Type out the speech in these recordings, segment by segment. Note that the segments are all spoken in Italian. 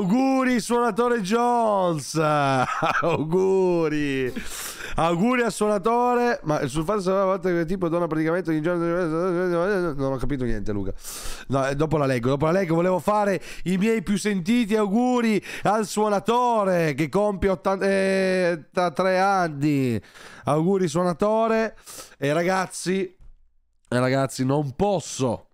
auguri suonatore Jones. auguri. auguri al suonatore. Ma sul fatto sarà una volta che tipo dona praticamente ogni giorno. Non ho capito niente, Luca. No, dopo la leggo, dopo la leggo. Volevo fare i miei più sentiti auguri al suonatore che compie 83 eh, anni. Auguri suonatore. E ragazzi, ragazzi, non posso.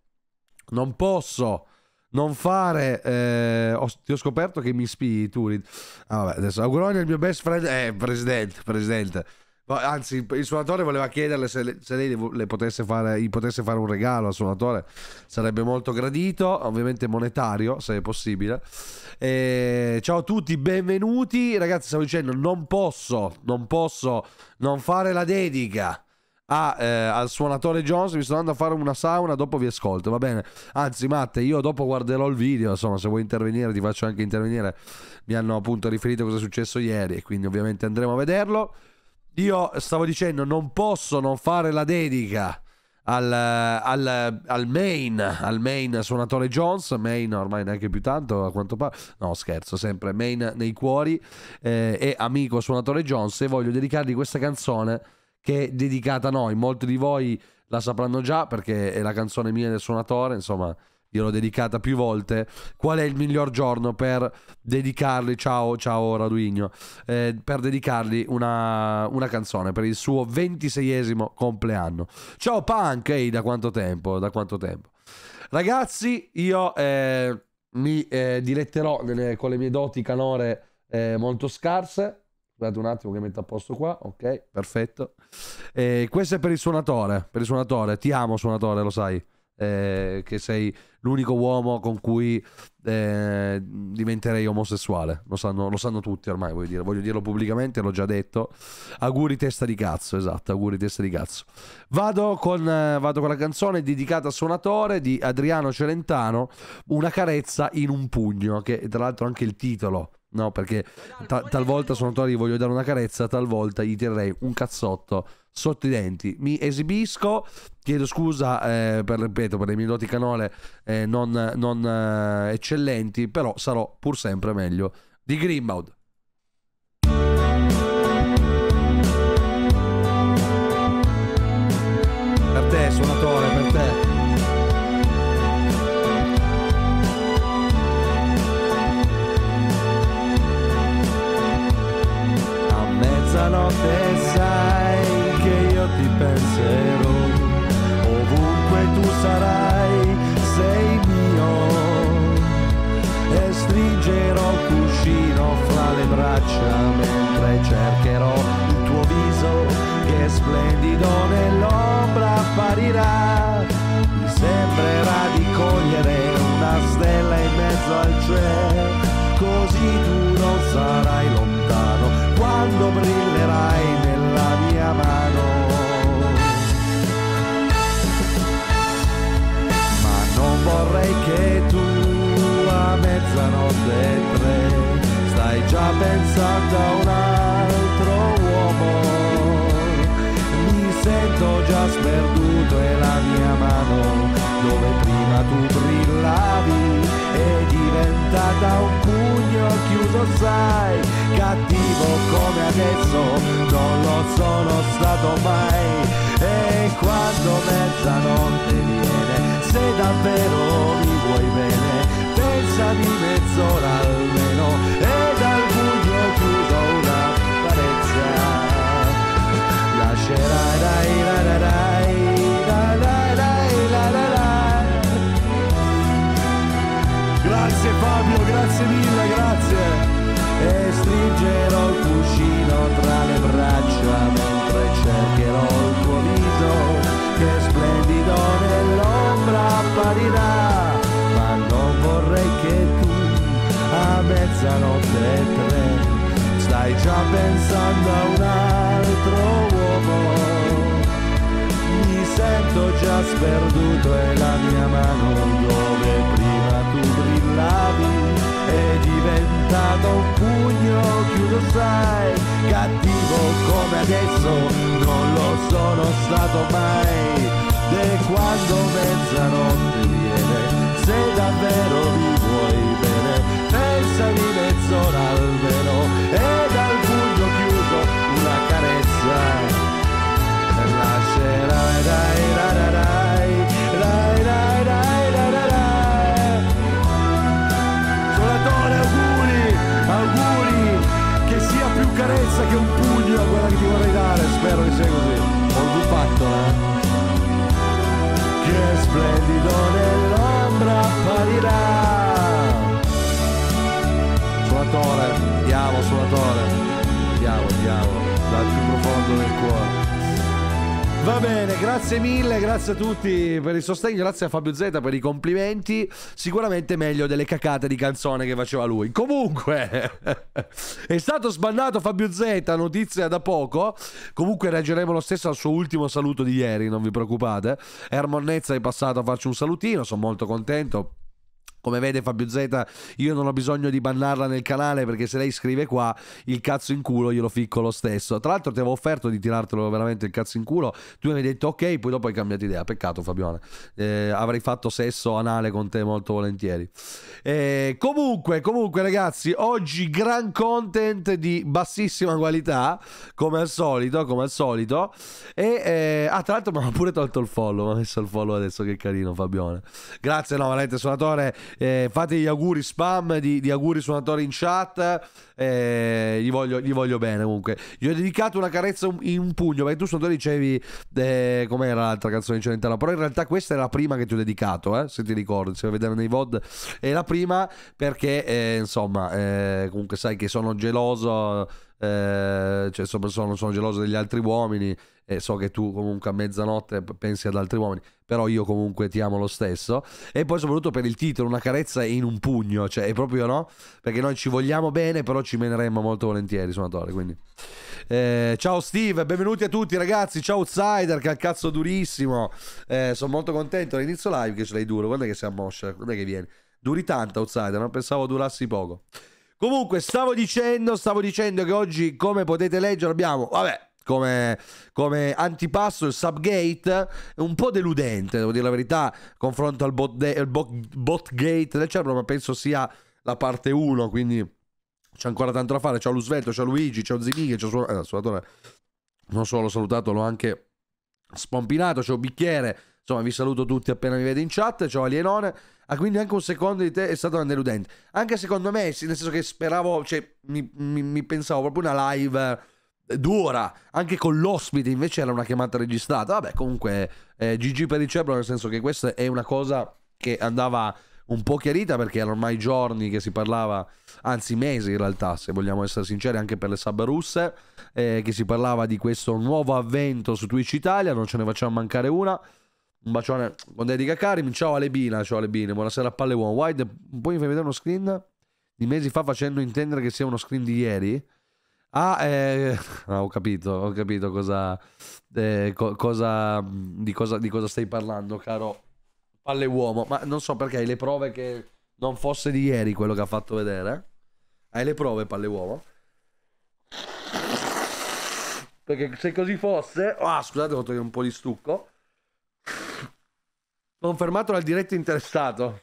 Non posso non fare. Eh, ho, ti ho scoperto che mi spii Turin. Ah, vabbè, adesso auguroni al mio best friend. Eh, presidente, presidente. Anzi, il suonatore voleva chiederle se, le, se lei le potesse fare, gli potesse fare un regalo al suonatore, sarebbe molto gradito, ovviamente monetario se è possibile. E, ciao a tutti, benvenuti. Ragazzi, stavo dicendo, non posso, non posso non fare la dedica a, eh, al suonatore Jones, mi sto andando a fare una sauna, dopo vi ascolto, va bene? Anzi Matte, io dopo guarderò il video, insomma se vuoi intervenire ti faccio anche intervenire, mi hanno appunto riferito cosa è successo ieri e quindi ovviamente andremo a vederlo. Io stavo dicendo, non posso non fare la dedica. Al, al, al, main, al main suonatore Jones, main ormai neanche più tanto a quanto pare, no scherzo, sempre main nei cuori eh, e amico suonatore Jones e voglio dedicargli questa canzone che è dedicata a noi. Molti di voi la sapranno già perché è la canzone mia del suonatore, insomma, gliel'ho dedicata più volte. Qual è il miglior giorno per dedicargli, Ciao, ciao Raduigno. Eh, per dedicargli una, una, canzone per il suo 26esimo compleanno. Ciao Punk, ehi, da quanto tempo? Da quanto tempo? Ragazzi, io eh, mi eh, diletterò nelle, con le mie doti canore eh, molto scarse Aspettate un attimo che metto a posto qua, ok, perfetto. Eh, questo è per il suonatore, per il suonatore, ti amo suonatore, lo sai, eh, che sei l'unico uomo con cui eh, diventerei omosessuale, lo sanno, lo sanno, tutti ormai, voglio, dire. voglio dirlo pubblicamente, l'ho già detto. Auguri testa di cazzo, esatto, auguri testa di cazzo. Vado con, eh, vado con la canzone dedicata a suonatore di Adriano Celentano, Una carezza in un pugno, che è tra l'altro anche il titolo No, perché ta talvolta sono Tori, voglio dare una carezza, talvolta gli tirerei un cazzotto sotto i denti. Mi esibisco, chiedo scusa eh, per, ripeto, per le mie doti canole eh, non, non eh, eccellenti, però sarò pur sempre meglio di Greenbaud. grazie a tutti per il sostegno, grazie a Fabio Z per i complimenti. Sicuramente meglio delle cacate di canzone che faceva lui. Comunque, è stato sbannato Fabio Z, notizia da poco. Comunque reagiremo lo stesso al suo ultimo saluto di ieri, non vi preoccupate. Ermonnezza è passato a farci un salutino, sono molto contento come vede Fabio Z, io non ho bisogno di bannarla nel canale perché se lei scrive qua il cazzo in culo glielo ficco lo stesso. Tra l'altro ti avevo offerto di tirartelo veramente il cazzo in culo, tu mi hai detto ok, poi dopo hai cambiato idea. Peccato Fabione, eh, avrei fatto sesso anale con te molto volentieri. Eh, comunque, comunque ragazzi, oggi gran content di bassissima qualità, come al solito, come al solito. E, eh, ah, tra l'altro mi ha pure tolto il follow, mi ha messo il follow adesso, che carino Fabione. Grazie, no, valente suonatore, eh, fate gli auguri spam di, di auguri suonatori in chat. Eh, gli, voglio, gli, voglio, bene comunque. Gli ho dedicato una carezza in un pugno. Perché tu suonatore dicevi eh, com'era l'altra canzone di Celentano. Però in realtà questa è la prima che ti ho dedicato. Eh, se ti ricordi, se vai a vedere nei VOD, è la prima perché eh, insomma, eh, comunque sai che sono geloso eh, cioè, sono, sono, geloso degli altri uomini e so che tu comunque a mezzanotte pensi ad altri uomini, però io comunque ti amo lo stesso. E poi soprattutto per il titolo, una carezza in un pugno, cioè è proprio no, perché noi ci vogliamo bene, però ci meneremmo molto volentieri suonatore quindi... Eh, ciao Steve, benvenuti a tutti ragazzi, ciao Outsider, che al cazzo durissimo, eh, sono molto contento all'inizio live che ce l'hai duro, guarda che si ammoscia, cioè, guarda che vieni. Duri tanto Outsider, non pensavo durassi poco. Comunque, stavo dicendo, stavo dicendo che oggi, come potete leggere, abbiamo, vabbè, come, come, antipasto il subgate un po' deludente devo dire la verità confronto al bot, de, bot, bot gate del cervello ma penso sia la parte 1 quindi c'è ancora tanto da fare c'è Lusvelto c'è Luigi c'è Ozimighe c'è suo, eh, non solo l'ho salutato l'ho anche spompinato c'è un bicchiere Insomma, vi saluto tutti appena mi vede in chat. Ciao Alienone. Ah, quindi anche un secondo di te è stato una deludente. Anche secondo me, nel senso che speravo, cioè, mi, mi, mi pensavo proprio una live eh, dura, anche con l'ospite, invece era una chiamata registrata. Vabbè, comunque, eh, GG per il cervello, nel senso che questa è una cosa che andava un po' chiarita perché erano ormai giorni che si parlava, anzi mesi in realtà, se vogliamo essere sinceri, anche per le sub russe, eh, che si parlava di questo nuovo avvento su Twitch Italia, non ce ne facciamo mancare una. Un bacione con dedica a Karim. Ciao Alebina, ciao Alebina. Buonasera a Palle One Wide. Poi mi fai vedere uno screen di mesi fa facendo intendere che sia uno screen di ieri. Ah, eh, no, ho capito, ho capito cosa, eh, co cosa, di cosa, di cosa stai parlando, caro Palle Uomo. Ma non so perché hai le prove che non fosse di ieri quello che ha fatto vedere. Hai le prove, Palle Uomo? Perché se così fosse... Ah, scusate, ho tolto un po' di stucco. Confermato dal diretto interessato.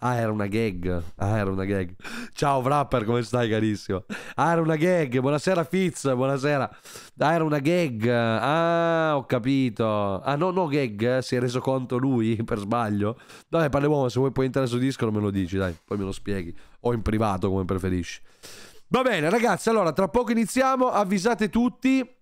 Ah, era una gag. Ah, era una gag. Ciao, Wrapper, come stai, carissimo? Ah, era una gag. Buonasera, Fitz. Buonasera. Ah, era una gag. Ah, ho capito. Ah, no, no, gag. Eh. Si è reso conto lui per sbaglio. Vabbè, parliamo. Se vuoi, puoi entrare su Discord, me lo dici, dai. Poi me lo spieghi. O in privato, come preferisci. Va bene, ragazzi. Allora, tra poco iniziamo. Avvisate tutti.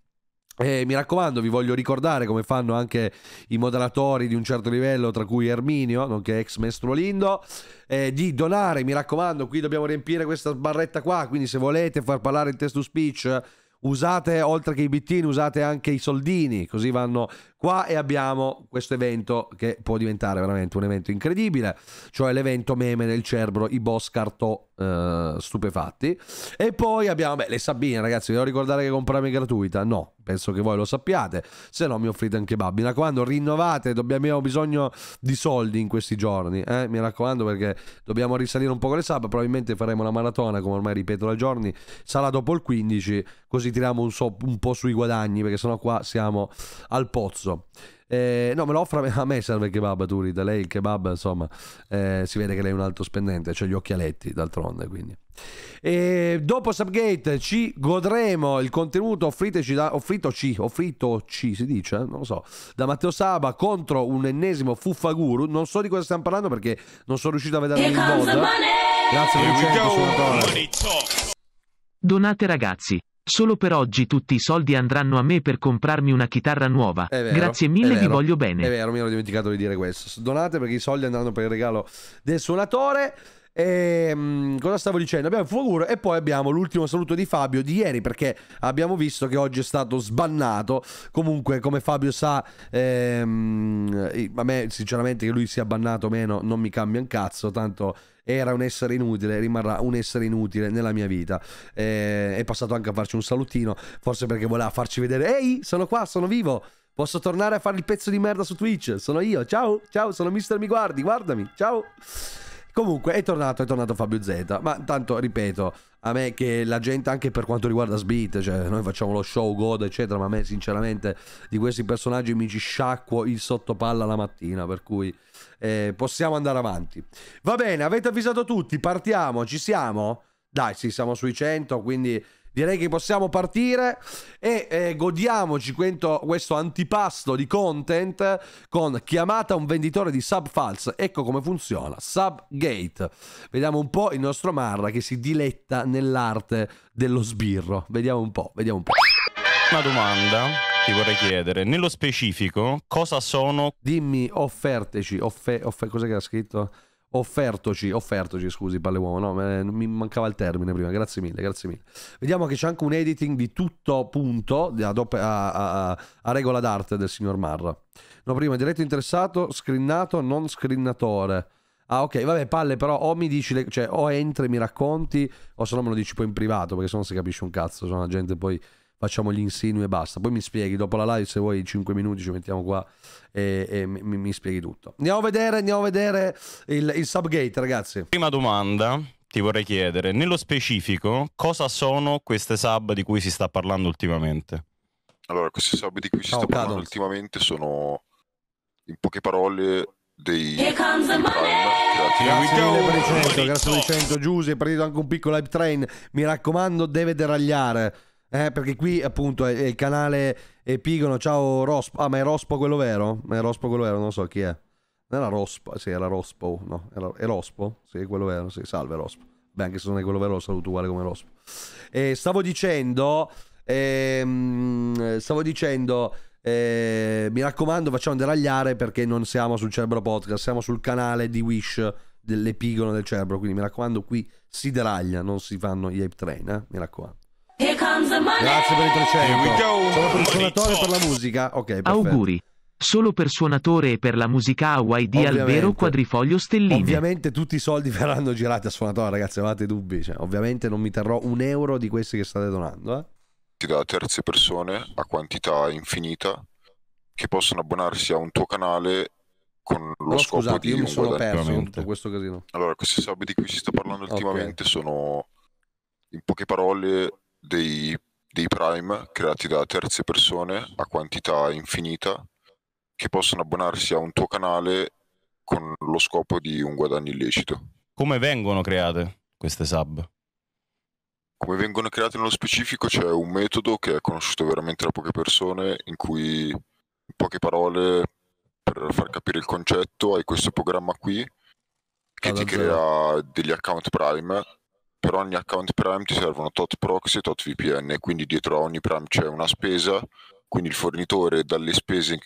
E mi raccomando, vi voglio ricordare come fanno anche i moderatori di un certo livello, tra cui Erminio, nonché ex maestro Lindo, eh, di donare. Mi raccomando, qui dobbiamo riempire questa barretta qua, quindi se volete far parlare il testo speech usate oltre che i bitini, usate anche i soldini così vanno qua e abbiamo questo evento che può diventare veramente un evento incredibile, cioè l'evento meme del Cerbro, i boss cartò eh, stupefatti. E poi abbiamo beh, le Sabine, ragazzi, vi devo ricordare che comprami gratuita? No, penso che voi lo sappiate, se no mi offrite anche Babina. Quando rinnovate, dobbiamo, abbiamo bisogno di soldi in questi giorni, eh? mi raccomando perché dobbiamo risalire un po' con le sub, probabilmente faremo una maratona, come ormai ripeto da giorni, sarà dopo il 15, così tiriamo un, so, un po' sui guadagni, perché sennò qua siamo al pozzo. Eh, no, me lo offre a me serve il kebab Turi, da lei il kebab, insomma, eh, si vede che lei è un alto spendente, cioè gli occhialetti d'altronde, quindi. E dopo Subgate ci godremo il contenuto da, offritoci, offritoci si dice, eh? non lo so, da Matteo Saba contro un ennesimo fuffaguru, non so di cosa stiamo parlando perché non sono riuscito a vedere il mod. Eh. Grazie per il 100 Donate ragazzi. Solo per oggi tutti i soldi andranno a me per comprarmi una chitarra nuova. Vero, Grazie mille, vi voglio bene. È vero, mi ero dimenticato di dire questo. Donate perché i soldi andranno per il regalo del suonatore. E, ehm, cosa stavo dicendo? Abbiamo il e poi abbiamo l'ultimo saluto di Fabio di ieri perché abbiamo visto che oggi è stato sbannato. Comunque, come Fabio sa, ehm, a me sinceramente che lui sia bannato o meno non mi cambia un cazzo, tanto era un essere inutile, rimarrà un essere inutile nella mia vita. Eh, è passato anche a farci un salutino, forse perché voleva farci vedere, ehi, sono qua, sono vivo. Posso tornare a fare il pezzo di merda su Twitch? Sono io, ciao, ciao, sono Mister Mi Guardi, guardami, ciao. Comunque è tornato, è tornato Fabio Z, ma tanto ripeto, a me che la gente anche per quanto riguarda Sbit, cioè noi facciamo lo show, God, eccetera, ma a me sinceramente di questi personaggi mi ci sciacquo il sottopalla la mattina, per cui eh, possiamo andare avanti. Va bene, avete avvisato tutti, partiamo, ci siamo? Dai, sì, siamo sui 100, quindi direi che possiamo partire e eh, godiamoci quento, questo antipasto di content con chiamata un venditore di sub false. Ecco come funziona, subgate. Vediamo un po' il nostro Marra che si diletta nell'arte dello sbirro. Vediamo un po', vediamo un po'. Una domanda ti vorrei chiedere, nello specifico, cosa sono... Dimmi, offerteci, offe, offe, cos'è che ha scritto? Offertoci, offertoci, scusi, palle uomo, no, mi mancava il termine prima, grazie mille, grazie mille. Vediamo che c'è anche un editing di tutto punto a, a, a, a regola d'arte del signor Marra. No, prima, diretto interessato, scrinnato, non scrinnatore. Ah, ok, vabbè, palle, però o mi dici, le, cioè, o entri e mi racconti, o se no me lo dici poi in privato, perché se no si capisce un cazzo, sono la gente poi facciamo gli insinui e basta. Poi mi spieghi, dopo la live se vuoi 5 minuti ci mettiamo qua e, e mi, mi, spieghi tutto. Andiamo a vedere, andiamo a vedere il, il subgate ragazzi. Prima domanda, ti vorrei chiedere, nello specifico, cosa sono queste sub di cui si sta parlando ultimamente? Allora, queste sub di cui si oh, sta parlando cadence. ultimamente sono, in poche parole, dei... Here comes the Grazie mille per i 100, grazie per i 100 Giuse, hai partito anche un piccolo hype train, mi raccomando deve deragliare eh, perché qui appunto è, il canale Epigono, ciao Rospo. Ah, ma è Rospo quello vero? È Rospo quello vero, non so chi è. Non era Rospo, sì, era Rospo, no, era, è Rospo? Sì, è quello vero, sì, salve Rospo. Beh, anche se non è quello vero lo saluto uguale come Rospo. Eh, stavo dicendo, ehm, stavo dicendo, eh, mi raccomando facciamo deragliare perché non siamo sul Cerbero Podcast, siamo sul canale di Wish dell'Epigono del Cerbero, quindi mi raccomando qui si deraglia, non si fanno gli ape train, eh? mi raccomando. Grazie per il 300. Sono per il suonatore e per la musica. Ok, perfetto. Auguri. Solo per suonatore e per la musica Hawaii di ovviamente, Albero Quadrifoglio stellino. Ovviamente tutti i soldi verranno girati a suonatore, ragazzi, avete dubbi. Cioè, ovviamente non mi terrò un euro di questi che state donando. Eh? Da terze persone a quantità infinita che possono abbonarsi a un tuo canale con lo no, scopo scusate, di io mi sono perso in tutto questo casino. Allora, questi soldi di cui si sta parlando ultimamente okay. sono in poche parole dei, dei prime creati da terze persone a quantità infinita che possono abbonarsi a un tuo canale con lo scopo di un guadagno illecito. Come vengono create queste sub? Come vengono create nello specifico c'è un metodo che è conosciuto veramente da poche persone in cui in poche parole per far capire il concetto hai questo programma qui che ah, ti crea degli account prime per ogni account Prime ti servono tot proxy e tot VPN, quindi dietro a ogni Prime c'è una spesa, quindi il fornitore dalle spese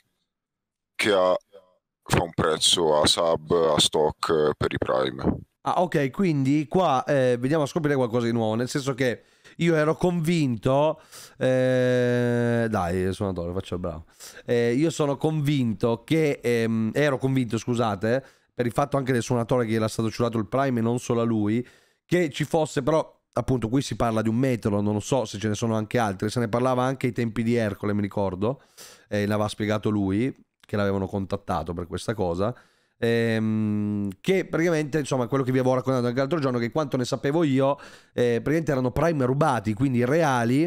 che ha fa un prezzo a sub, a stock eh, per i Prime. Ah ok, quindi qua eh, vediamo a scoprire qualcosa di nuovo, nel senso che io ero convinto, eh, dai, sono andato, faccio bravo. Eh, io sono convinto che, ehm, ero convinto, scusate, per il fatto anche del suonatore che era stato ciulato il Prime e non solo a lui, che ci fosse però appunto qui si parla di un metodo, non lo so se ce ne sono anche altri, se ne parlava anche ai tempi di Ercole, mi ricordo, eh, l'aveva spiegato lui, che l'avevano contattato per questa cosa, ehm, che praticamente, insomma, quello che vi avevo raccontato anche l'altro giorno, che quanto ne sapevo io, eh, praticamente erano prime rubati, quindi reali,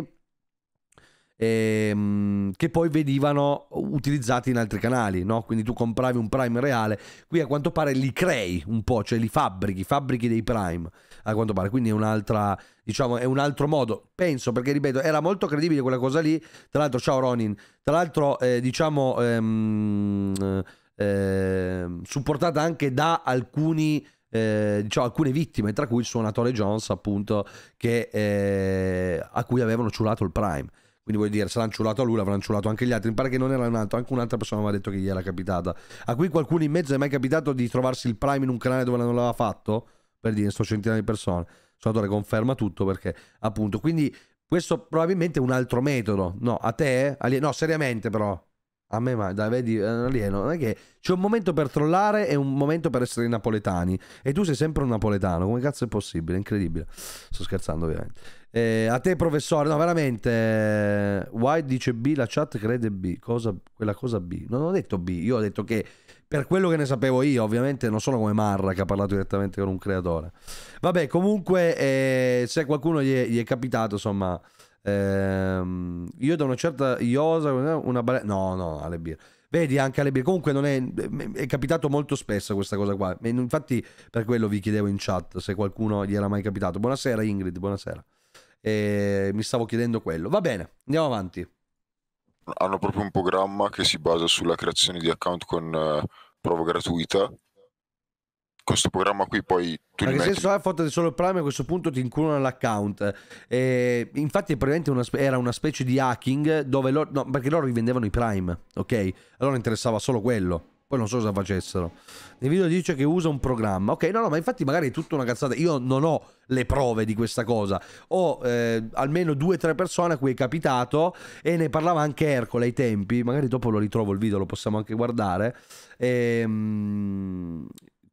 ehm, che poi venivano utilizzati in altri canali, no? quindi tu compravi un prime reale, qui a quanto pare li crei un po', cioè li fabbrichi, fabbrichi dei prime, a quanto pare, quindi è un'altra, diciamo, è un altro modo, penso, perché ripeto, era molto credibile quella cosa lì, tra l'altro, ciao Ronin, tra l'altro, eh, diciamo, ehm, eh, supportata anche da alcuni... Eh, diciamo, alcune vittime, tra cui il suonatore Jones, appunto, che, eh, a cui avevano ciulato il Prime. Quindi vuol dire, se l'ha ciulato a lui, l'avrà anciulato anche gli altri. Mi pare che non era un altro, anche un'altra persona mi ha detto che gli era capitata. A cui qualcuno in mezzo è mai capitato di trovarsi il Prime in un canale dove non l'aveva fatto? Per dire, sto centinaia di persone. Salvatore conferma tutto perché, appunto, quindi questo probabilmente è un altro metodo. No, a te? Eh? Alieno, no, seriamente però. A me mai, dai, vedi, eh, alieno, non è che c'è un momento per trollare e un momento per essere napoletani. E tu sei sempre un napoletano, come cazzo è possibile? Incredibile. Sto scherzando ovviamente. Eh, a te professore, no veramente, White eh, dice B, la chat crede B, cosa, quella cosa B. Non ho detto B, io ho detto che per quello che ne sapevo io, ovviamente non sono come Marra che ha parlato direttamente con un creatore. Vabbè, comunque eh, se qualcuno gli è, gli è capitato, insomma, ehm, io da una certa iosa, una bale... No, no, alle birre. Vedi anche alle birre, comunque non è, è capitato molto spesso questa cosa qua. Infatti per quello vi chiedevo in chat se qualcuno gli era mai capitato. Buonasera Ingrid, buonasera. E eh, mi stavo chiedendo quello. Va bene, andiamo avanti. Hanno proprio un programma che si basa sulla creazione di account con eh, prova gratuita. Questo programma qui poi tu Perché rimetti... se hai fatto solo il Prime a questo punto ti inculano l'account. E, eh, infatti praticamente una, era una specie di hacking dove loro... No, perché loro rivendevano i Prime, ok? Allora interessava solo quello. Poi non so cosa facessero. Nel video dice che usa un programma. Ok, no, no, ma infatti magari è tutta una cazzata. Io non ho le prove di questa cosa. Ho eh, almeno due o tre persone a cui è capitato e ne parlava anche Ercole ai tempi. Magari dopo lo ritrovo il video, lo possiamo anche guardare. Ehm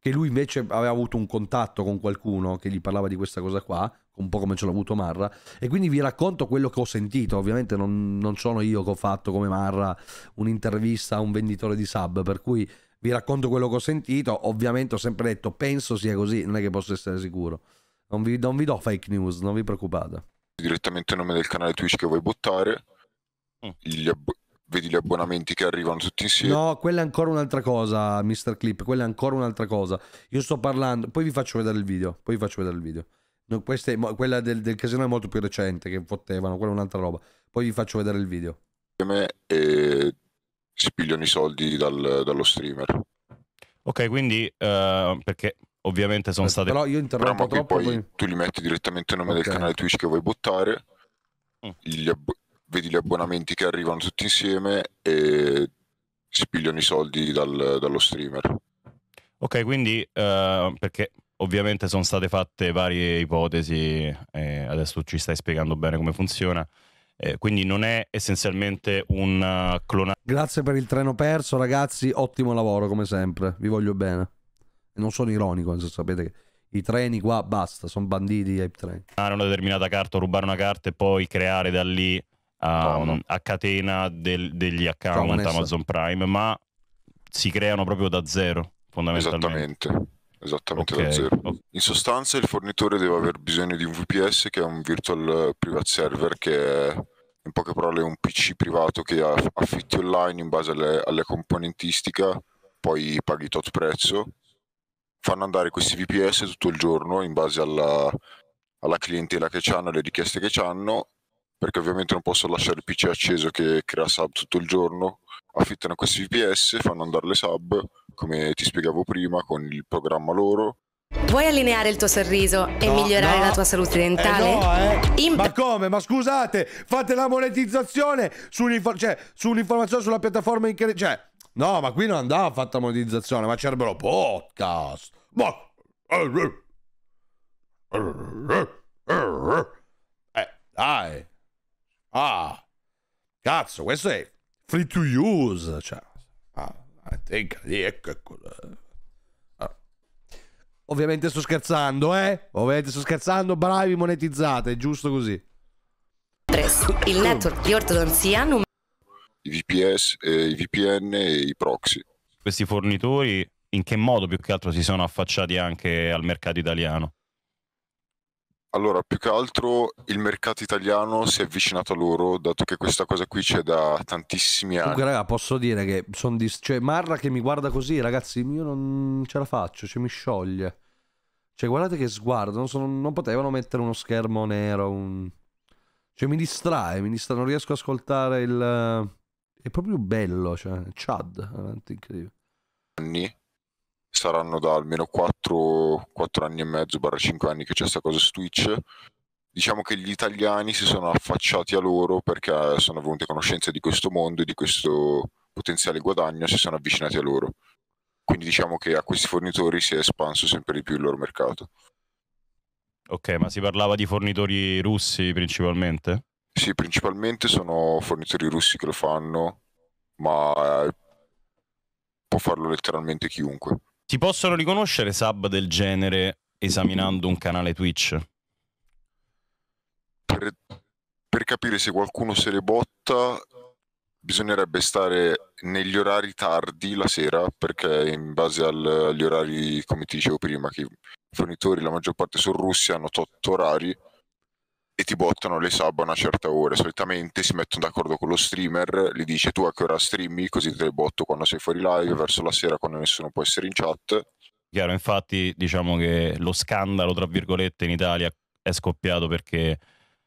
che lui invece aveva avuto un contatto con qualcuno che gli parlava di questa cosa qua, un po' come ce l'ha avuto Marra, e quindi vi racconto quello che ho sentito, ovviamente non, non sono io che ho fatto come Marra un'intervista a un venditore di sub, per cui vi racconto quello che ho sentito, ovviamente ho sempre detto penso sia così, non è che posso essere sicuro, non vi, non vi do fake news, non vi preoccupate. Direttamente il nome del canale Twitch che vuoi buttare, mm. gli ab- vedi gli abbonamenti che arrivano tutti insieme. No, quella è ancora un'altra cosa, Mr. Clip, quella è ancora un'altra cosa. Io sto parlando, poi vi faccio vedere il video, poi vi faccio vedere il video. No, è, quella del, del, casino è molto più recente, che fottevano, quella è un'altra roba. Poi vi faccio vedere il video. E eh, si pigliano i soldi dal, dallo streamer. Ok, quindi uh, perché ovviamente sono eh, state... Però io interrompo Però troppo, poi, poi, tu li metti direttamente il nome okay. del canale Twitch che vuoi buttare, mm. ab- vedi gli abbonamenti che arrivano tutti insieme e si pigliano i soldi dal, dallo streamer. Ok, quindi uh, perché Ovviamente sono state fatte varie ipotesi, eh, adesso ci stai spiegando bene come funziona. Eh, quindi non è essenzialmente un uh, clonaggio. Grazie per il treno perso, ragazzi. Ottimo lavoro come sempre. Vi voglio bene. Non sono ironico, se sapete che i treni qua basta, sono banditi i treni. Fare una determinata carta, rubare una carta e poi creare da lì uh, no, no. a catena del, degli account Amazon Prime, ma si creano proprio da zero, fondamentalmente. Esattamente. Esattamente okay. da zero. In sostanza il fornitore deve aver bisogno di un VPS che è un Virtual eh, Private Server che è in poche parole un PC privato che affitti online in base alle, alle componentistica, poi paghi tot prezzo. Fanno andare questi VPS tutto il giorno in base alla, alla clientela che hanno, alle richieste che hanno, perché ovviamente non posso lasciare il PC acceso che crea sub tutto il giorno. Affittano questi VPS, fanno andare le sub come ti spiegavo prima, con il programma loro. Vuoi allineare il tuo sorriso no, e migliorare no. la tua salute eh, dentale? Eh no, eh. In... Ma come? Ma scusate, fate la monetizzazione su, cioè, su sulla piattaforma in che... Cioè, no, ma qui non andava fatta monetizzazione, ma c'erano podcast. Ma... Eh, dai. Ah. Cazzo, questo è free to use, cioè. Ah, tenga lì, ecco, ecco. Ah. Ovviamente sto scherzando, eh? Ovviamente sto scherzando, bravi, monetizzate, è giusto così. Il network di ortodonzia numero... I VPS, eh, i VPN e i proxy. Questi fornitori in che modo più che altro si sono affacciati anche al mercato italiano? Allora, più che altro il mercato italiano si è avvicinato a loro, dato che questa cosa qui c'è da tantissimi anni. Comunque, raga, posso dire che sono dis- cioè, Marra che mi guarda così, ragazzi, io non ce la faccio, cioè mi scioglie. Cioè, guardate che sguardo, non, sono, non potevano mettere uno schermo nero, un... cioè mi distrae, mi distrae, non riesco a ascoltare il... È proprio bello, cioè, Chad, veramente incredibile. Anni saranno da almeno 4, 4 anni e mezzo, barra 5 anni che c'è questa cosa su Twitch. Diciamo che gli italiani si sono affacciati a loro perché eh, sono venuti a conoscenza di questo mondo e di questo potenziale guadagno, si sono avvicinati a loro. Quindi diciamo che a questi fornitori si è espanso sempre di più il loro mercato. Ok, ma si parlava di fornitori russi principalmente? Sì, principalmente sono fornitori russi che lo fanno, ma eh, può farlo letteralmente chiunque. Ti possono riconoscere sub del genere esaminando un canale Twitch? Per, per capire se qualcuno se le botta bisognerebbe stare negli orari tardi la sera perché in base al, agli orari come ti dicevo prima che i fornitori la maggior parte su Russia hanno tot orari e ti bottano le sub a una certa ora. Solitamente si mettono d'accordo con lo streamer, gli dice tu a che ora streami, così te le botto quando sei fuori live, verso la sera quando nessuno può essere in chat. Chiaro, infatti diciamo che lo scandalo, tra virgolette, in Italia è scoppiato perché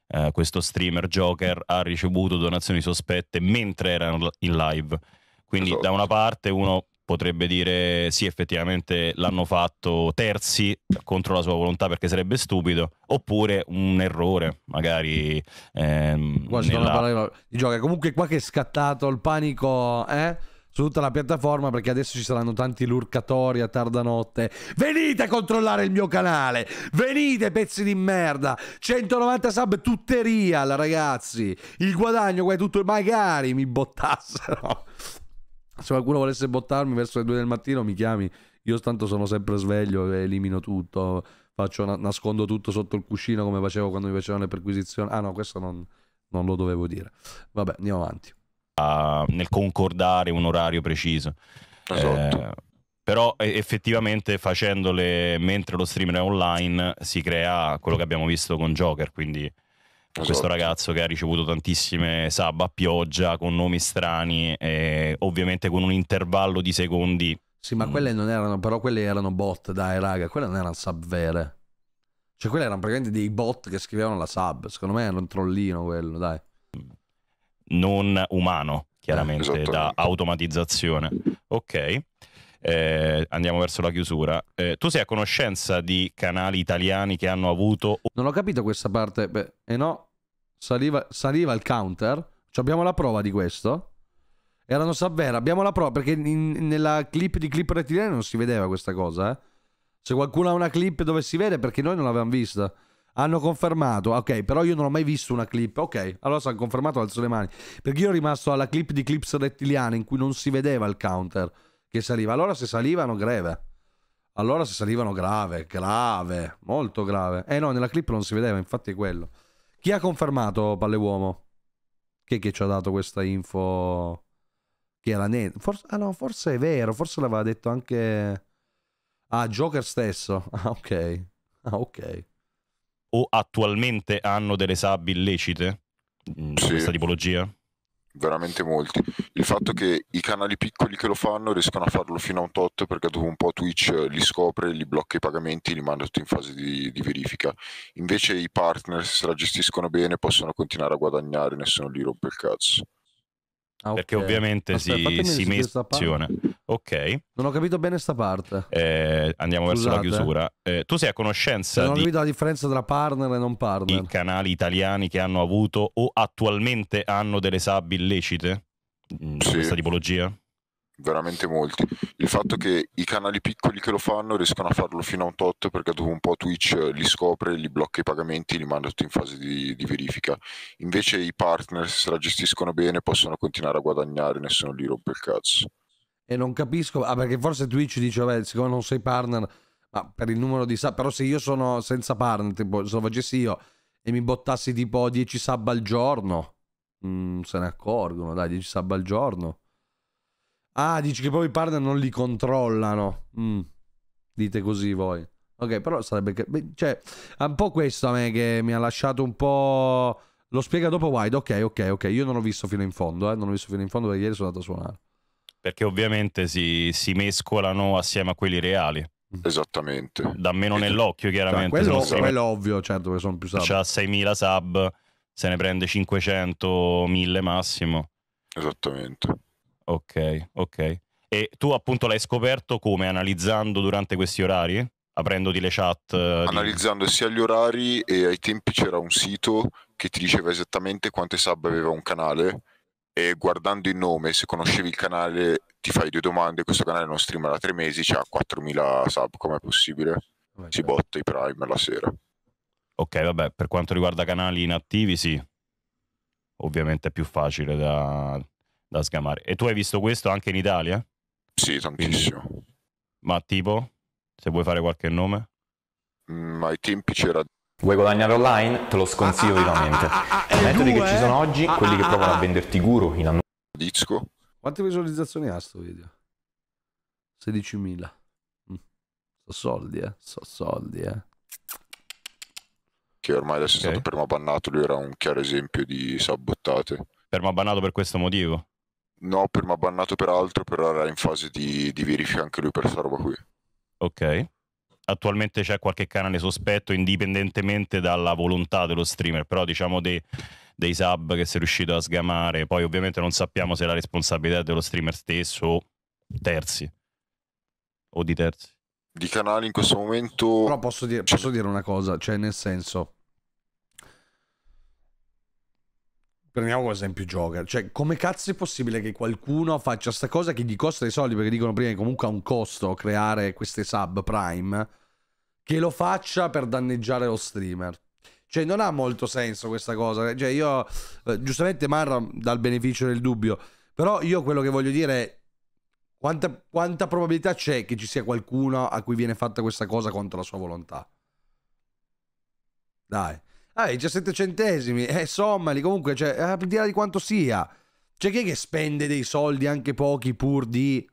eh, questo streamer Joker ha ricevuto donazioni sospette mentre era in live. Quindi esatto. da una parte uno potrebbe dire sì effettivamente l'hanno fatto terzi contro la sua volontà perché sarebbe stupido oppure un errore magari ehm, nella... di gioca comunque qua che è scattato il panico eh? su tutta la piattaforma perché adesso ci saranno tanti lurcatori a tarda notte. Venite a controllare il mio canale! Venite, pezzi di merda! 190 sub, tutte real, ragazzi! Il guadagno qua è tutto... Magari mi bottassero! se qualcuno volesse bottarmi verso le 2 del mattino mi chiami, io tanto sono sempre sveglio, elimino tutto, una, nascondo tutto sotto il cuscino come facevo quando mi facevano le perquisizioni. Ah no, questo non, non lo dovevo dire. Vabbè, andiamo avanti. Uh, nel concordare un orario preciso. Esatto. Eh, però effettivamente facendole mentre lo streamer è online si crea quello che abbiamo visto con Joker, quindi esatto. questo ragazzo che ha ricevuto tantissime sabba a pioggia con nomi strani, e ovviamente con un intervallo di secondi. Sì, ma mm. quelle non erano, però quelle erano bot, dai raga, quelle non erano sub vere. Cioè, quelle erano praticamente dei bot che scrivevano la sub. Secondo me era un trollino quello, dai. Non umano, chiaramente, eh, da automatizzazione. Ok eh, andiamo verso la chiusura. Eh, tu sei a conoscenza di canali italiani che hanno avuto... Non ho capito questa parte, e eh no, saliva, saliva il counter, cioè, abbiamo la prova di questo. Erano Savera, abbiamo la prova, perché in, nella clip di Clip Rettiliani non si vedeva questa cosa, eh. Se qualcuno ha una clip dove si vede, perché noi non l'avevamo vista. Hanno confermato, ah, ok, però io non ho mai visto una clip, ok, allora si hanno confermato alzo le mani, perché io ero rimasto alla clip di Clips Rettiliana in cui non si vedeva il counter che saliva. Allora se salivano greve. Allora se salivano grave, grave, molto grave. Eh no, nella clip non si vedeva, infatti è quello. Chi ha confermato Palleuomo? Chi è che ci ha dato questa info? Che era netta? Forse, ah no, forse è vero, forse l'aveva detto anche... Ah, Joker stesso. Ah, ok. Ah, ok. O attualmente hanno delle sabbie illecite? Mm, sì. Questa tipologia? veramente molti. Il fatto che i canali piccoli che lo fanno riescono a farlo fino a un tot perché dopo un po' Twitch eh, li scopre, li blocca i pagamenti, li manda tutti in fase di, di verifica. Invece i partner, se la gestiscono bene, possono continuare a guadagnare, nessuno li rompe il cazzo. Ah, perché okay. ovviamente Aspetta, si, si menziona. Ok. Non ho capito bene sta parte. Eh, andiamo Scusate. verso la chiusura. Eh, tu sei a conoscenza non ho capito la differenza tra partner e non partner. I canali italiani che hanno avuto o attualmente hanno delle sub illecite? Mm, sì. Questa tipologia? veramente molti. Il fatto che i canali piccoli che lo fanno riescono a farlo fino a un tot perché dopo un po' Twitch eh, li scopre, li blocca i pagamenti, li manda tutti in fase di, di verifica. Invece i partner, se la gestiscono bene, possono continuare a guadagnare, nessuno li rompe il cazzo. E non capisco, ah, perché forse Twitch dice, vabbè, siccome non sei partner, ma per il numero di sub, però se io sono senza partner, tipo, se lo facessi io e mi bottassi tipo 10 sub al giorno, mh, mm, se ne accorgono, dai, 10 sub al giorno Ah, dici che poi i partner non li controllano. Mm. Dite così voi. Ok, però sarebbe... cioè, è un po' questo a me che mi ha lasciato un po'... Lo spiega dopo Wide, ok, ok, ok. Io non l'ho visto fino in fondo, eh. Non l'ho visto fino in fondo perché ieri sono andato a suonare. Perché ovviamente si, si mescolano assieme a quelli reali. Mm. Esattamente. Da meno nell'occhio, cioè, chiaramente. Cioè, quello, sei... quello ovvio, certo, perché sono più sub. C'ha 6.000 sub, se ne prende 500, 1.000 massimo. Esattamente. Ok, ok. E tu appunto l'hai scoperto come? Analizzando durante questi orari? aprendoti le chat. Eh, Analizzando sia gli orari e ai tempi c'era un sito che ti diceva esattamente quante sub aveva un canale e guardando il nome, se conoscevi il canale ti fai due domande, questo canale non streama da tre mesi, c'ha 4.000 sub, com'è possibile? Si botta i prime la sera. Ok, vabbè, per quanto riguarda canali inattivi sì, ovviamente è più facile da, da sgamare. E tu hai visto questo anche in Italia? Sì, tantissimo. ma tipo, se vuoi fare qualche nome? Ma mm, ai tempi c'era Vuoi guadagnare online? Te lo sconsiglio ah, ah, ah, vivamente. Eh, I metodi che ci eh? sono oggi, quelli che provano a venderti guru in anno... Disco. Quante visualizzazioni ha sto video? 16.000. Mm. So soldi, eh. So soldi, eh. Che ormai adesso okay. è stato permabannato, lui era un chiaro esempio di sabotate. sabottate. Permabannato per questo motivo? No, per, ma bannato per altro, però era in fase di, di verifica anche lui per sta roba qui. Ok. Attualmente c'è qualche canale sospetto, indipendentemente dalla volontà dello streamer, però diciamo dei, dei sub che si è riuscito a sgamare. Poi ovviamente non sappiamo se la responsabilità è dello streamer stesso o terzi. O di terzi. Di canali in questo momento... Però posso dire, posso dire una cosa, cioè nel senso Prendiamo come esempio Joker. Cioè, come cazzo è possibile che qualcuno faccia sta cosa che gli costa dei soldi? Perché dicono prima che comunque ha un costo creare queste sub prime. Che lo faccia per danneggiare lo streamer. Cioè, non ha molto senso questa cosa. Cioè, io... Eh, giustamente Marra dal beneficio del dubbio. Però io quello che voglio dire è... Quanta, quanta probabilità c'è che ci sia qualcuno a cui viene fatta questa cosa contro la sua volontà? Dai. Ah, 17 centesimi, eh, sommali comunque, cioè, eh, a partire di quanto sia. C'è chi è che spende dei soldi anche pochi pur di...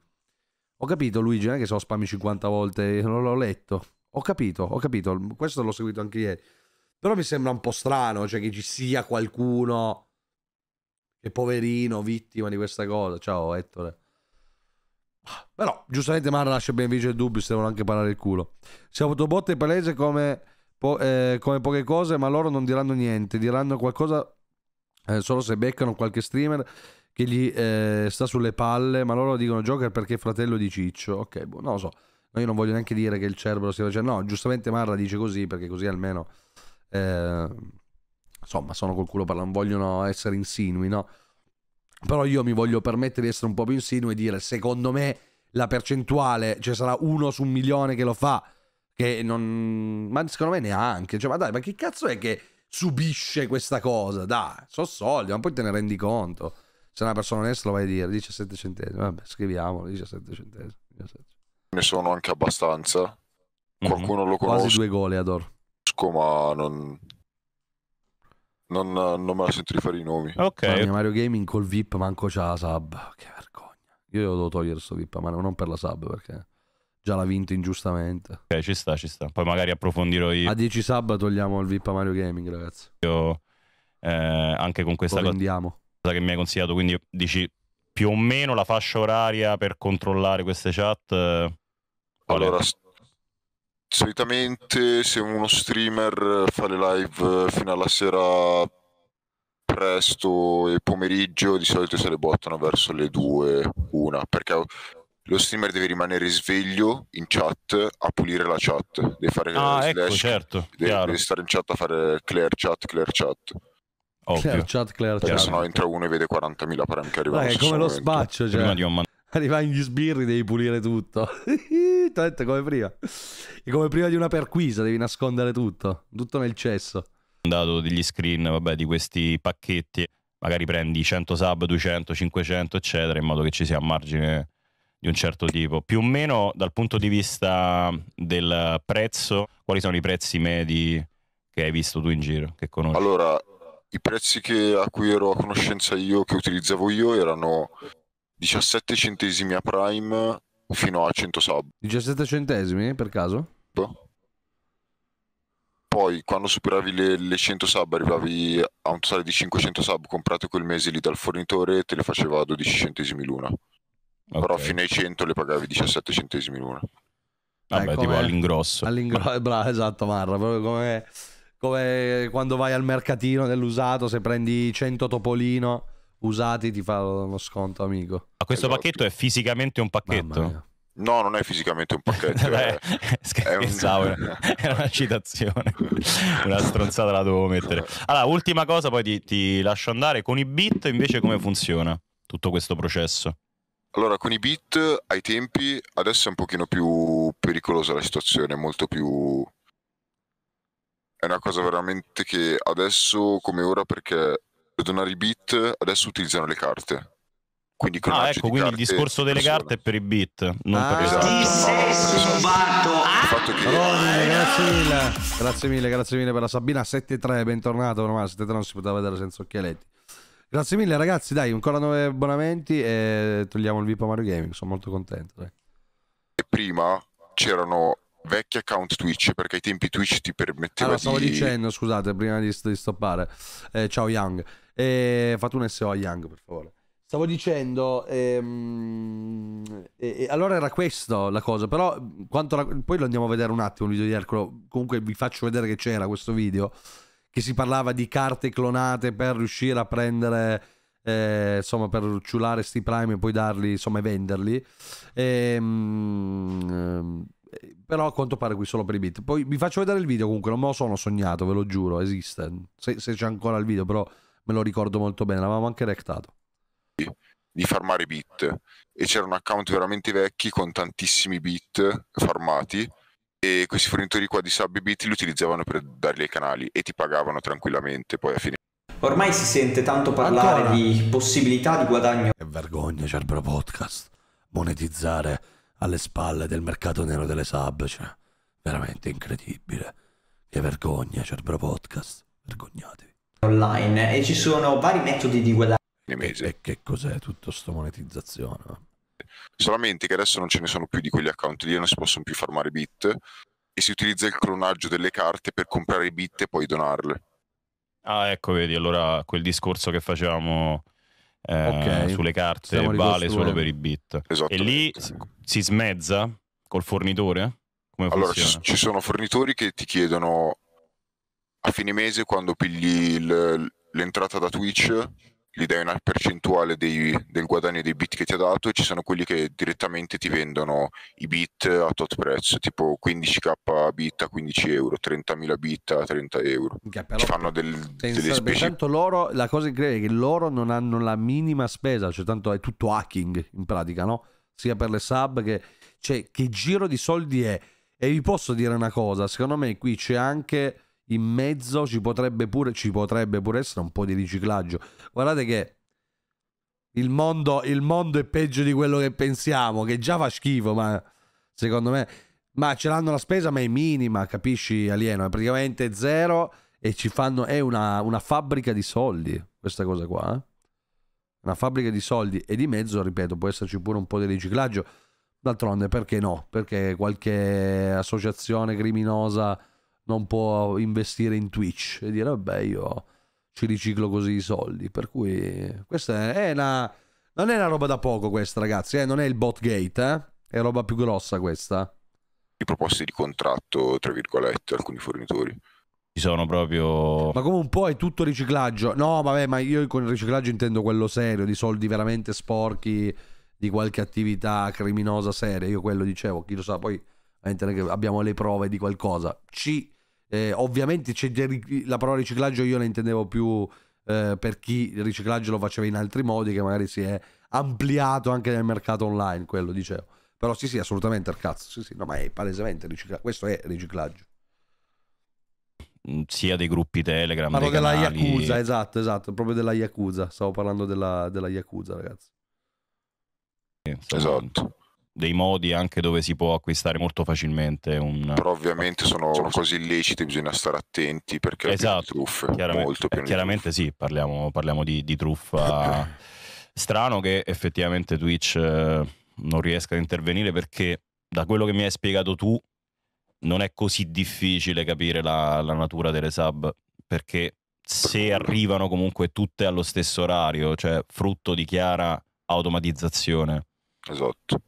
Ho capito Luigi, non è che so spammi 50 volte, non l'ho letto. Ho capito, ho capito, questo l'ho seguito anche ieri. Però mi sembra un po' strano, cioè che ci sia qualcuno che poverino, vittima di questa cosa. Ciao Ettore. Però, giustamente Mara lascia ben vice il dubbio, se devono anche parlare il culo. Se autobotte è palese come po- eh, come poche cose, ma loro non diranno niente, diranno qualcosa eh, solo se beccano qualche streamer che gli eh, sta sulle palle, ma loro dicono Joker perché è fratello di Ciccio. Ok, boh, non lo so. No, io non voglio neanche dire che il cerbero stia facendo. No, giustamente Marra dice così perché così almeno... Eh, insomma, sono col culo non vogliono essere insinui, no? Però io mi voglio permettere di essere un po' più insinuo e dire, secondo me la percentuale, cioè sarà uno su un milione che lo fa che non... Ma secondo me neanche. Cioè, ma dai, ma che cazzo è che subisce questa cosa? Dai, so soldi, ma poi te ne rendi conto. Se una persona onesta lo vai a dire, 17 centesimi. Vabbè, scriviamolo, 17 centesimi. 17. Ne sono anche abbastanza. Mhm. Qualcuno mm-hmm. lo conosce. Quasi due gol, Ador. Ma non... non... Non, me la sento di fare i nomi. Ok. Guarda, Mario Gaming col VIP manco c'ha la sub. Che vergogna. Io devo togliere sto VIP, ma non per la sub perché già l'ha vinto ingiustamente. Ok, ci sta, ci sta. Poi magari approfondirò io. A 10 sabato togliamo il VIP a Mario Gaming, ragazzi. Io eh, anche con questa cosa, che mi hai consigliato, quindi dici più o meno la fascia oraria per controllare queste chat. Eh, allora, solitamente se uno streamer fa le live fino alla sera presto e pomeriggio, di solito se le bottano verso le 2, 1, perché lo streamer deve rimanere sveglio in chat a pulire la chat, deve fare ah, ecco, slash, ecco, certo, deve, deve, stare in chat a fare clear chat, clear chat. Ovvio. Clear chat, clear chat. Se no entra uno e vede 40.000 prem che arrivano. è come lo spaccio, cioè. Prima di un man- Arriva in gli sbirri devi pulire tutto. Tanto come prima. E come prima di una perquisa devi nascondere tutto, tutto nel cesso. Ho Dato degli screen, vabbè, di questi pacchetti, magari prendi 100 sub, 200, 500, eccetera, in modo che ci sia margine di un certo tipo. Più o meno dal punto di vista del prezzo, quali sono i prezzi medi che hai visto tu in giro, che conosci? Allora, i prezzi che, a cui ero a conoscenza io, che utilizzavo io, erano 17 centesimi a Prime fino a 100 sub. 17 centesimi per caso? Boh. Poi quando superavi le, le 100 sub arrivavi a un totale di 500 sub comprate quel mese lì dal fornitore e te le faceva a 12 centesimi l'una. Okay. Però fino ai 100 le pagavi 17 centesimi l'una. Vabbè, eh, tipo all'ingrosso. All'ingrosso, bravo, esatto, Marra, proprio come, come quando vai al mercatino dell'usato, se prendi 100 topolino usati ti fa uno sconto, amico. Ma questo esatto. pacchetto è fisicamente un pacchetto? No, non è fisicamente un pacchetto. Beh, è, un... è una citazione, una stronzata la dovevo mettere. Allora, ultima cosa, poi ti, ti lascio andare. Con i bit invece come funziona tutto questo processo? Allora, con i beat ai tempi adesso è un pochino più pericolosa la situazione, molto più... È una cosa veramente che adesso come ora perché per donare i beat adesso utilizzano le carte. Quindi ah, ecco, quindi il discorso delle persone. carte è per i beat, non ah, per esatto. i esatto. no, fatto che... Rodine, grazie mille, grazie mille, grazie mille per la Sabina 7-3, bentornato, ormai 7-3 non si poteva vedere senza occhialetti. Grazie mille ragazzi, dai, ancora 9 abbonamenti e togliamo il VIP a Mario Gaming, sono molto contento. Dai. E prima c'erano vecchi account Twitch perché ai tempi Twitch ti permetteva allora, stavo di... dicendo, scusate, prima di, di stoppare. Eh, ciao Young. Eh, fate un SO a Young, per favore. Stavo dicendo, ehm, eh, allora era questa la cosa, però quanto la... poi lo andiamo a vedere un attimo il video di Ercolo, comunque vi faccio vedere che c'era questo video che si parlava di carte clonate per riuscire a prendere, eh, insomma, per ciulare sti prime e poi darli, insomma, e venderli. Ehm, ehm, però a quanto pare qui solo per i bit. Poi vi faccio vedere il video comunque, non me lo sono sognato, ve lo giuro, esiste. Se, se c'è ancora il video, però me lo ricordo molto bene, l'avevamo anche rectato. Di farmare bit e c'erano account veramente vecchi con tantissimi bit farmati e questi fornitori qua di sub bit li utilizzavano per dargli ai canali e ti pagavano tranquillamente poi a fine. Ormai si sente tanto parlare Ancora? di possibilità di guadagno. Che vergogna Cerbero Podcast, monetizzare alle spalle del mercato nero delle sub, cioè veramente incredibile. Che vergogna Cerbero Podcast, vergognatevi. Online e ci sono vari metodi di guadagno. E che cos'è tutto sto monetizzazione? solamente che adesso non ce ne sono più di quegli account lì, non si possono più farmare bit e si utilizza il clonaggio delle carte per comprare i bit e poi donarle. Ah, ecco, vedi, allora quel discorso che facevamo eh, okay. sulle carte Stiamo vale solo per i bit. E lì si smezza col fornitore? Come allora, funziona? ci sono fornitori che ti chiedono a fine mese quando pigli il, l'entrata da Twitch gli dai una percentuale dei, del guadagno dei bit che ti ha dato e ci sono quelli che direttamente ti vendono i bit a tot prezzo, tipo 15k bit a 15 euro, 30.000 bit a 30 euro. Che però ci fanno del, delle spese. Tanto loro, la cosa incredibile è che loro non hanno la minima spesa, cioè tanto è tutto hacking in pratica, no? Sia per le sub che... Cioè, che giro di soldi è? E vi posso dire una cosa, secondo me qui c'è anche in mezzo ci potrebbe pure, ci potrebbe pure essere un po' di riciclaggio. Guardate che il mondo, il mondo è peggio di quello che pensiamo, che già fa schifo, ma secondo me... Ma ce l'hanno la spesa, ma è minima, capisci, alieno? È praticamente zero e ci fanno... È una, una fabbrica di soldi, questa cosa qua. Eh? Una fabbrica di soldi e di mezzo, ripeto, può esserci pure un po' di riciclaggio. D'altronde, perché no? Perché qualche associazione criminosa non può investire in Twitch e dire vabbè io ci riciclo così i soldi. Per cui questa è una... Non è una roba da poco questa ragazzi, eh? non è il bot gate, eh? è roba più grossa questa. I proposti di contratto, tra virgolette, alcuni fornitori. Ci sono proprio... Ma come un po' è tutto riciclaggio. No, vabbè, ma io con il riciclaggio intendo quello serio, di soldi veramente sporchi, di qualche attività criminosa seria. Io quello dicevo, chi lo sa, poi abbiamo le prove di qualcosa. Ci, eh, ovviamente la parola riciclaggio io la intendevo più eh, per chi il riciclaggio lo faceva in altri modi, che magari si è ampliato anche nel mercato online, quello dicevo. Però sì, sì, assolutamente, cazzo, sì, sì, no, ma è palesemente riciclaggio, questo è riciclaggio. Mm, sia dei gruppi Telegram, Parlo della canali... Yakuza, esatto, esatto, proprio della Yakuza, stavo parlando della, della Yakuza, ragazzi. Esatto dei modi anche dove si può acquistare molto facilmente un... Però ovviamente sono così illeciti, bisogna stare attenti perché esatto, truffe, chiaramente, eh, chiaramente truffe. sì, parliamo, parliamo di, di, truffa. Strano che effettivamente Twitch eh, non riesca ad intervenire perché da quello che mi hai spiegato tu non è così difficile capire la, la natura delle sub perché se arrivano comunque tutte allo stesso orario, cioè frutto di chiara automatizzazione. Esatto.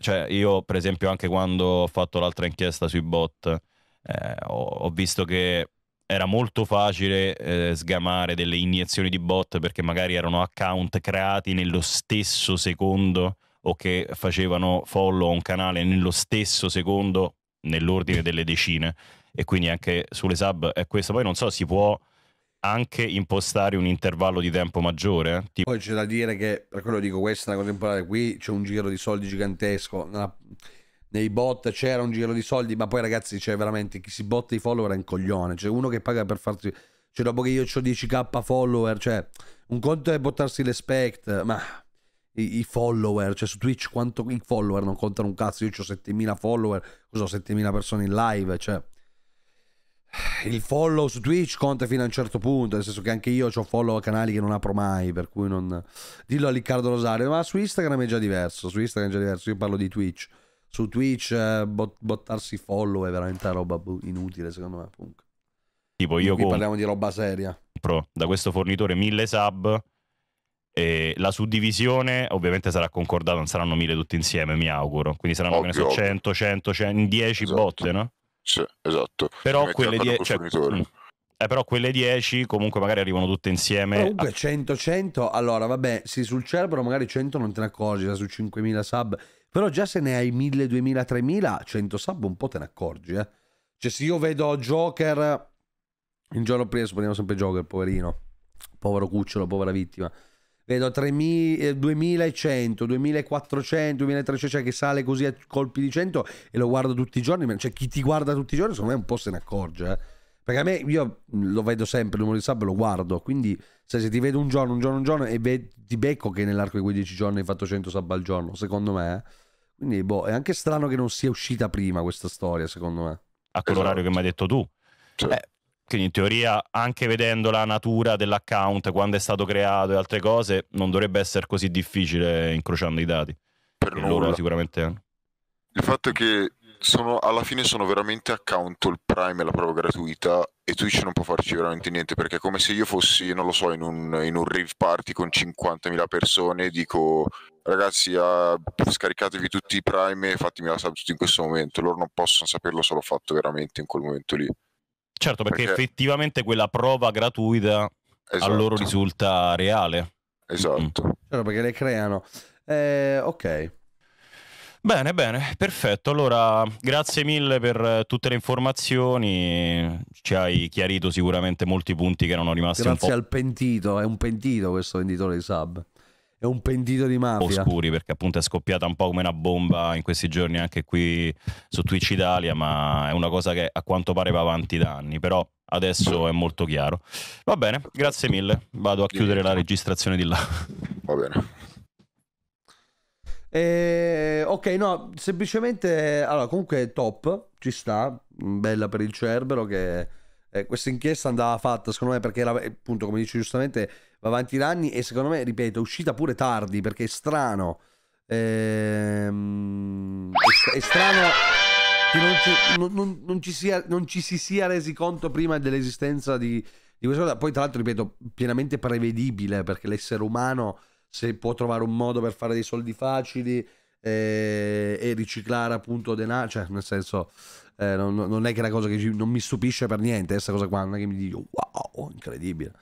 Cioè, io, per esempio, anche quando ho fatto l'altra inchiesta sui bot, eh, ho, ho, visto che era molto facile eh, sgamare delle iniezioni di bot perché magari erano account creati nello stesso secondo o che facevano follow a un canale nello stesso secondo nell'ordine delle decine e quindi anche sulle sub è questo poi non so si può anche impostare un intervallo di tempo maggiore. Tipo... Poi c'è da dire che, per quello dico, questa è una contemporanea, qui c'è un giro di soldi gigantesco. Nei bot c'era un giro di soldi, ma poi ragazzi c'è veramente chi si botta i follower è un coglione. C'è uno che paga per farti... Cioè dopo che io ho 10k follower, cioè un conto è le l'espect, ma i, follower, cioè su Twitch quanto i follower non contano un cazzo, io ho 7000 follower, cosa ho 7000 persone in live, cioè il follow su Twitch conta fino a un certo punto, nel senso che anche io ho follow a canali che non apro mai, per cui non... Dillo a Riccardo Rosario, ma su Instagram è già diverso, su Instagram è già diverso, io parlo di Twitch. Su Twitch eh, bot bottarsi follow è veramente una roba boh, inutile secondo me. Comunque. Tipo io... Qui parliamo di roba seria. Pro, da questo fornitore 1000 sub, e la suddivisione ovviamente sarà concordata, non saranno 1000 tutti insieme, mi auguro. Quindi saranno, Obvio. che ne so, 100, 100, 100, 10 esatto. botte, no? Switch, esatto. Però quelle 10... Cioè, mm. eh, però quelle 10 comunque magari arrivano tutte insieme. Comunque 100-100, allora vabbè, sì, sul cerbero magari 100 non te ne accorgi, su 5.000 sub, però già se ne hai 1.000, 2.000, 3.000, 100 sub un po' te ne accorgi, eh. Cioè se io vedo Joker, in giorno preso, prendiamo sempre Joker, poverino, povero cucciolo, povera vittima vedo 2100, 2400, 2300 cioè che sale così a colpi di 100 e lo guardo tutti i giorni, cioè chi ti guarda tutti i giorni secondo me un po' se ne accorge, eh. perché a me io mm, lo vedo sempre il numero di sub lo guardo, quindi cioè, se ti vedo un giorno, un giorno, un giorno e be- ti becco che nell'arco di quei 10 giorni hai fatto 100 sub al giorno, secondo me, eh. quindi boh, è anche strano che non sia uscita prima questa storia secondo me. A quell'orario esatto. che mi hai esatto. detto tu. Cioè. Eh, quindi in teoria, anche vedendo la natura dell'account, quando è stato creato e altre cose, non dovrebbe essere così difficile incrociando i dati. Per loro sicuramente hanno. Il fatto è che sono, alla fine sono veramente account il Prime è la prova gratuita e Twitch non può farci veramente niente perché è come se io fossi, non lo so, in un, in un rave party con 50.000 persone e dico ragazzi ah, scaricatevi tutti i Prime e fatemi la sub in questo momento loro non possono saperlo se l'ho fatto veramente in quel momento lì Certo, perché, perché, effettivamente quella prova gratuita esatto. a loro risulta reale. Esatto. Mm. Certo, perché le creano. Eh, ok. Bene, bene, perfetto. Allora, grazie mille per tutte le informazioni. Ci hai chiarito sicuramente molti punti che erano rimasti grazie un po'. Grazie al pentito, è un pentito questo venditore di sub è un pentito di mafia. Oscuri perché appunto è scoppiata un po' come una bomba in questi giorni anche qui su Twitch Italia, ma è una cosa che a quanto pare va avanti da anni, però adesso è molto chiaro. Va bene, grazie mille, vado a chiudere la registrazione di là. Va bene. Eh, ok, no, semplicemente allora comunque top, ci sta, bella per il Cerbero che eh, questa inchiesta andava fatta, secondo me, perché era, appunto, come dice giustamente, va avanti da anni e secondo me, ripeto, è uscita pure tardi perché è strano. Ehm, è, è, strano che non ci, non, non, non, ci sia, non ci si sia resi conto prima dell'esistenza di, di questa cosa. Poi, tra l'altro, ripeto, pienamente prevedibile perché l'essere umano, se può trovare un modo per fare dei soldi facili eh, e riciclare appunto denaro, cioè, nel senso, eh, non, non, è che la cosa che ci, non mi stupisce per niente, questa cosa qua, non è che mi dico wow, incredibile.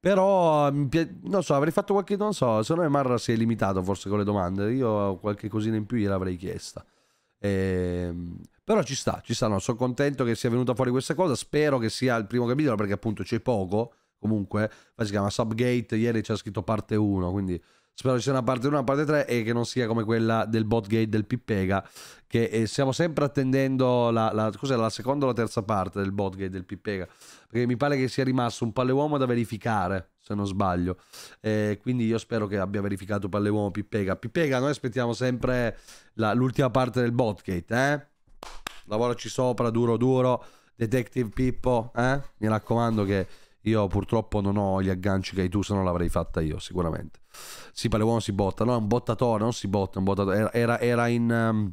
Però, mm, non so, avrei fatto qualche, non so, secondo me Marra si è limitato forse con le domande, io qualche cosina in più gliel'avrei chiesta. E, ehm, però ci sta, ci sta, no? sono contento che sia venuta fuori questa cosa, spero che sia il primo capitolo perché appunto c'è poco, comunque, si chiama Subgate, ieri c'è scritto parte 1, quindi Spero ci sia una parte 1 e una parte 3 e che non sia come quella del botgate del Pippega, che eh, stiamo sempre attendendo la, la, la seconda o la terza parte del botgate del Pippega, perché mi pare che sia rimasto un paleuomo da verificare, se non sbaglio. Eh, quindi io spero che abbia verificato paleuomo Pippega. Pippega, noi aspettiamo sempre l'ultima parte del botgate. gate, eh? Lavoraci sopra, duro duro. Detective Pippo, eh? Mi raccomando che io purtroppo non ho gli agganci che hai tu, se no l'avrei fatta io, sicuramente. Sì, Palewon si botta, no? è Un bottatore, non si botta, un bottatore. Era, era, in, um,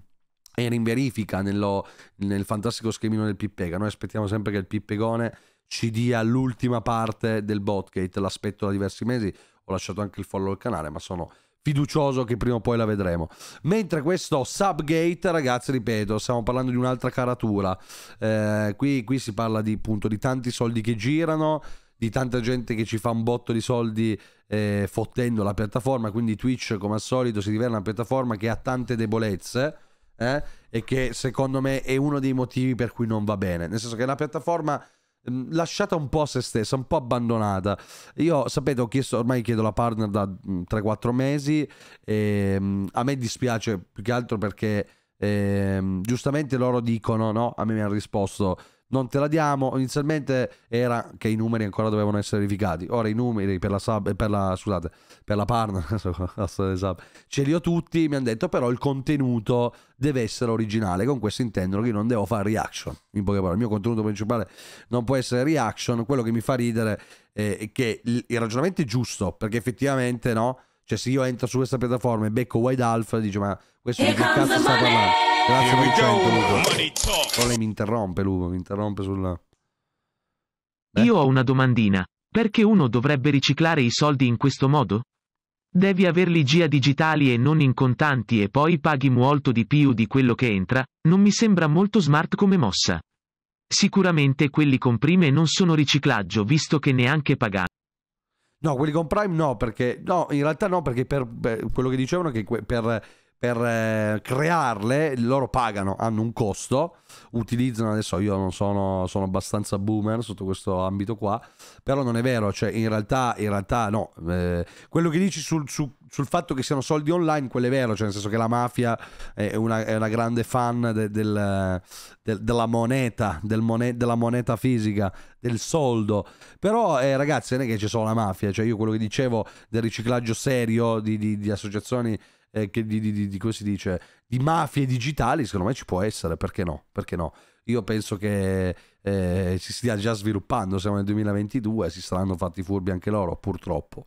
era in... verifica nello, nel fantastico schemino del Pippega. Noi aspettiamo sempre che il Pippegone ci dia l'ultima parte del botgate. L'aspetto da diversi mesi. Ho lasciato anche il follow al canale, ma sono fiducioso che prima o poi la vedremo. Mentre questo Subgate, ragazzi, ripeto, stiamo parlando di un'altra caratura. Eh, qui, qui, si parla di, appunto, di tanti soldi che girano di tanta gente che ci fa un botto di soldi eh, fottendo la piattaforma, quindi Twitch come al solito si rivela una piattaforma che ha tante debolezze eh, e che secondo me è uno dei motivi per cui non va bene, nel senso che è una piattaforma mm, lasciata un po' a se stessa, un po' abbandonata. Io sapete, ho chiesto, ormai chiedo la partner da 3-4 mm, mesi, e, mm, a me dispiace più che altro perché eh, giustamente loro dicono, no, a me mi hanno risposto non te la diamo. Inizialmente era che i numeri ancora dovevano essere verificati. Ora i numeri per la sub, per la, scusate, per la partner, ce li ho tutti. Mi hanno detto però il contenuto deve essere originale. Con questo intendono che io non devo fare reaction. In poche parole, il mio contenuto principale non può essere reaction. Quello che mi fa ridere è che il ragionamento è giusto perché effettivamente no cioè, se io entro su questa piattaforma e becco Wide Alf, dico, ma questo è un che cazzo sta parlando? Grazie per il 100, Lupo. Però lei mi interrompe, Lupo, mi interrompe sulla... Beh. Io ho una domandina. Perché uno dovrebbe riciclare i soldi in questo modo? Devi averli gia digitali e non in contanti e poi paghi molto di più di quello che entra, non mi sembra molto smart come mossa. Sicuramente quelli con prime non sono riciclaggio visto che neanche pagano. No, quelli con Prime no, perché... No, in realtà no, perché per, beh, quello che dicevano è che per per eh, crearle, loro pagano, hanno un costo, utilizzano adesso io non sono, sono abbastanza boomer sotto questo ambito qua, però non è vero, cioè in realtà, in realtà no, eh, quello che dici sul, su, sul, fatto che siano soldi online, quello è vero, cioè nel senso che la mafia è una, è una grande fan de, del, de, della moneta, del monet, della moneta fisica, del soldo, però eh, ragazzi non è che ci sono la mafia, cioè io quello che dicevo del riciclaggio serio di, di, di associazioni eh, che di, di, di, come si dice, di mafie digitali, secondo me ci può essere, perché no? Perché no? Io penso che eh, si stia già sviluppando, siamo nel 2022, si saranno fatti furbi anche loro, purtroppo.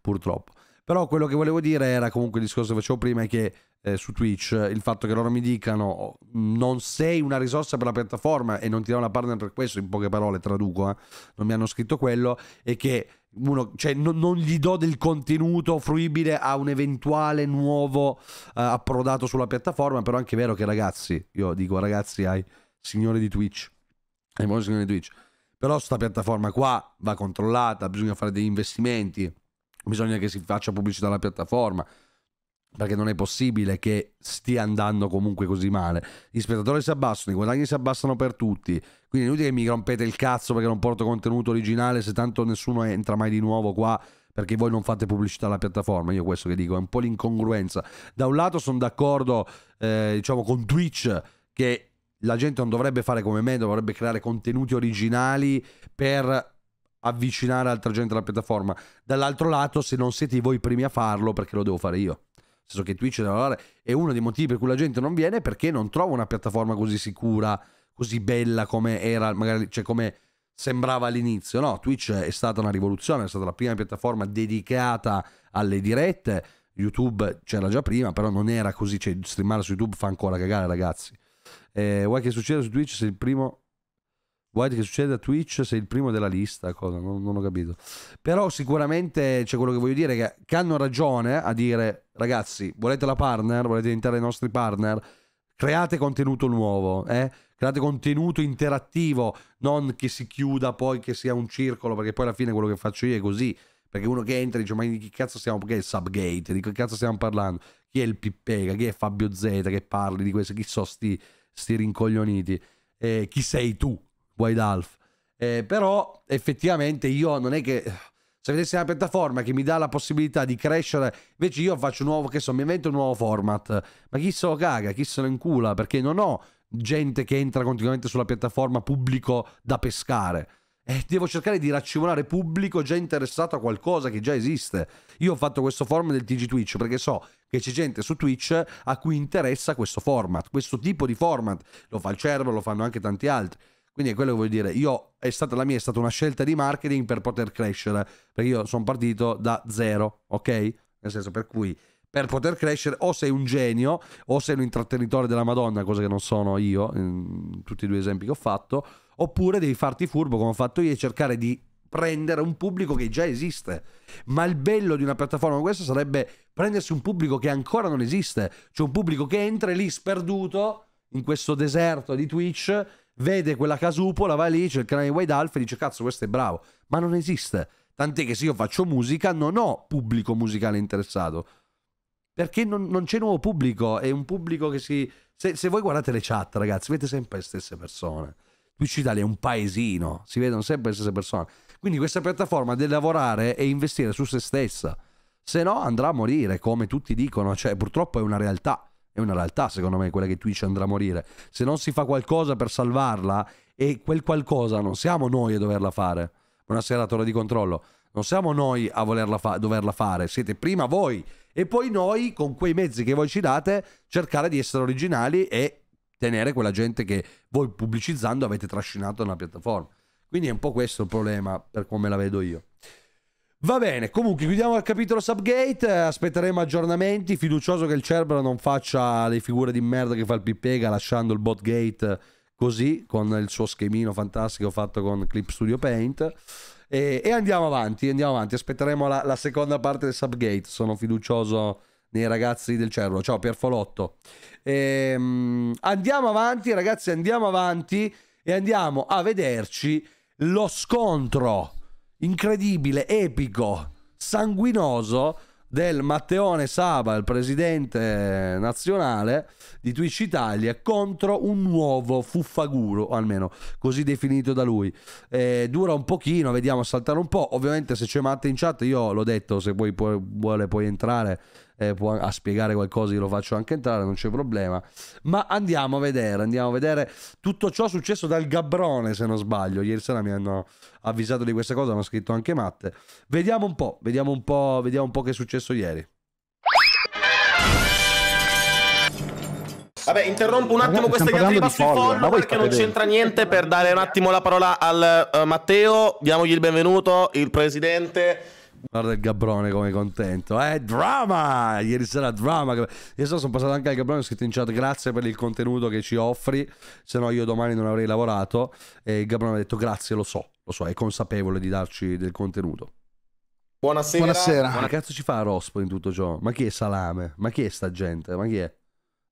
purtroppo. Però quello che volevo dire era comunque il discorso che facevo prima, è che eh, su Twitch il fatto che loro mi dicano oh, non sei una risorsa per la piattaforma e non ti danno una partner per questo, in poche parole traduco, eh, non mi hanno scritto quello, e che uno, cioè, no, non gli do del contenuto fruibile a un eventuale nuovo uh, approdato sulla piattaforma, però anche è anche vero che ragazzi, io dico ragazzi ai signori di Twitch, ai buoni signori di Twitch, però sta piattaforma qua va controllata, bisogna fare degli investimenti, bisogna che si faccia pubblicità alla piattaforma, perché non è possibile che stia andando comunque così male. Gli spettatori si abbassano, i guadagni si abbassano per tutti. Quindi è inutile che mi rompete il cazzo perché non porto contenuto originale se tanto nessuno entra mai di nuovo qua perché voi non fate pubblicità alla piattaforma. Io questo che dico è un po' l'incongruenza. Da un lato sono d'accordo, eh, diciamo, con Twitch che la gente non dovrebbe fare come me, dovrebbe creare contenuti originali per avvicinare altra gente alla piattaforma. Dall'altro lato, se non siete voi i primi a farlo, perché lo devo fare io? senso che Twitch è uno dei motivi per cui la gente non viene perché non trova una piattaforma così sicura, così bella come era, magari, cioè come sembrava all'inizio, no? Twitch è stata una rivoluzione, è stata la prima piattaforma dedicata alle dirette, YouTube c'era già prima, però non era così, cioè streamare su YouTube fa ancora cagare ragazzi. Eh, vuoi che succeda su Twitch se il primo Vuoi che succede a Twitch? Sei il primo della lista, cosa? Non, non ho capito. Però sicuramente c'è cioè quello che voglio dire, che, che, hanno ragione a dire, ragazzi, volete la partner? Volete diventare i nostri partner? Create contenuto nuovo, eh? create contenuto interattivo, non che si chiuda poi, che sia un circolo, perché poi alla fine quello che faccio io è così. Perché uno che entra dice, ma di chi cazzo stiamo, che è il subgate, di che cazzo stiamo parlando? Chi è il Pippega? Chi è Fabio Z che parli di questo? Chi sono sti, sti rincoglioniti? Eh, chi sei tu? Wild Half. Eh, però effettivamente io non è che se vedessi una piattaforma che mi dà la possibilità di crescere, invece io faccio un nuovo, che so, mi invento un nuovo format, ma chi se lo caga, chi se lo incula, perché non ho gente che entra continuamente sulla piattaforma pubblico da pescare. E eh, devo cercare di raccimolare pubblico già interessato a qualcosa che già esiste. Io ho fatto questo format del TG Twitch perché so che c'è gente su Twitch a cui interessa questo format, questo tipo di format. Lo fa il Cervo, lo fanno anche tanti altri. Quindi è quello che voglio dire. Io, è stata, la mia è stata una scelta di marketing per poter crescere, perché io sono partito da zero, ok? Nel senso per cui per poter crescere o sei un genio o sei un intrattenitore della Madonna, cosa che non sono io, in tutti i due esempi che ho fatto, oppure devi farti furbo come ho fatto io e cercare di prendere un pubblico che già esiste. Ma il bello di una piattaforma come questa sarebbe prendersi un pubblico che ancora non esiste, cioè un pubblico che entra lì sperduto in questo deserto di Twitch vede quella casupola, va lì, c'è il canale di Wide Alpha e dice cazzo questo è bravo, ma non esiste. Tant'è che se io faccio musica non ho pubblico musicale interessato. Perché non, non c'è nuovo pubblico, è un pubblico che si... Se, se, voi guardate le chat ragazzi, vedete sempre le stesse persone. Twitch Italia è un paesino, si vedono sempre le stesse persone. Quindi questa piattaforma deve lavorare e investire su se stessa. Se no andrà a morire, come tutti dicono, cioè purtroppo è una realtà. È una realtà, secondo me, quella che Twitch andrà a morire. Se non si fa qualcosa per salvarla, e quel qualcosa non siamo noi a doverla fare. Buonasera, torre di controllo. Non siamo noi a volerla fa- doverla fare, siete prima voi e poi noi, con quei mezzi che voi ci date, cercare di essere originali e tenere quella gente che voi pubblicizzando avete trascinato nella piattaforma. Quindi è un po' questo il problema per come la vedo io. Va bene, comunque chiudiamo il capitolo Subgate, eh, aspetteremo aggiornamenti, fiducioso che il Cerbero non faccia le figure di merda che fa il Pipega lasciando il botgate eh, così con il suo schemino fantastico fatto con Clip Studio Paint e, e andiamo avanti, andiamo avanti, aspetteremo la, la, seconda parte del Subgate, sono fiducioso nei ragazzi del Cerbero, ciao Pierfolotto. Ehm, andiamo avanti ragazzi, andiamo avanti e andiamo a vederci lo scontro incredibile, epico, sanguinoso del Matteone Saba, il presidente nazionale di Twitch Italia, contro un nuovo fuffaguro, almeno così definito da lui. Eh, dura un pochino, vediamo saltare un po'. Ovviamente se c'è Matte in chat, io l'ho detto, se poi vuole puoi entrare eh, può, a spiegare qualcosa, io lo faccio anche entrare, non c'è problema. Ma andiamo a vedere, andiamo a vedere tutto ciò successo dal Gabrone, se non sbaglio. Ieri sera mi hanno avvisato di questa cosa, mi hanno scritto anche Matte. Vediamo un po', vediamo un po', vediamo un po' che è successo ieri. Vabbè, interrompo un attimo Ragazzi, questa diatriba di sui follower, perché non c'entra niente per dare un attimo la parola al uh, Matteo. Diamogli il benvenuto, il presidente Guarda il Gabrone come contento. Eh, drama! Ieri sera drama. Io sera sono passato anche al Gabrone, ho scritto in chat grazie per il contenuto che ci offri, se no io domani non avrei lavorato. E il Gabrone mi ha detto grazie, lo so, lo so, è consapevole di darci del contenuto. Buonasera. Buonasera. Ma che cazzo ci fa Rospo in tutto ciò? Ma chi è Salame? Ma chi è sta gente? Ma chi è?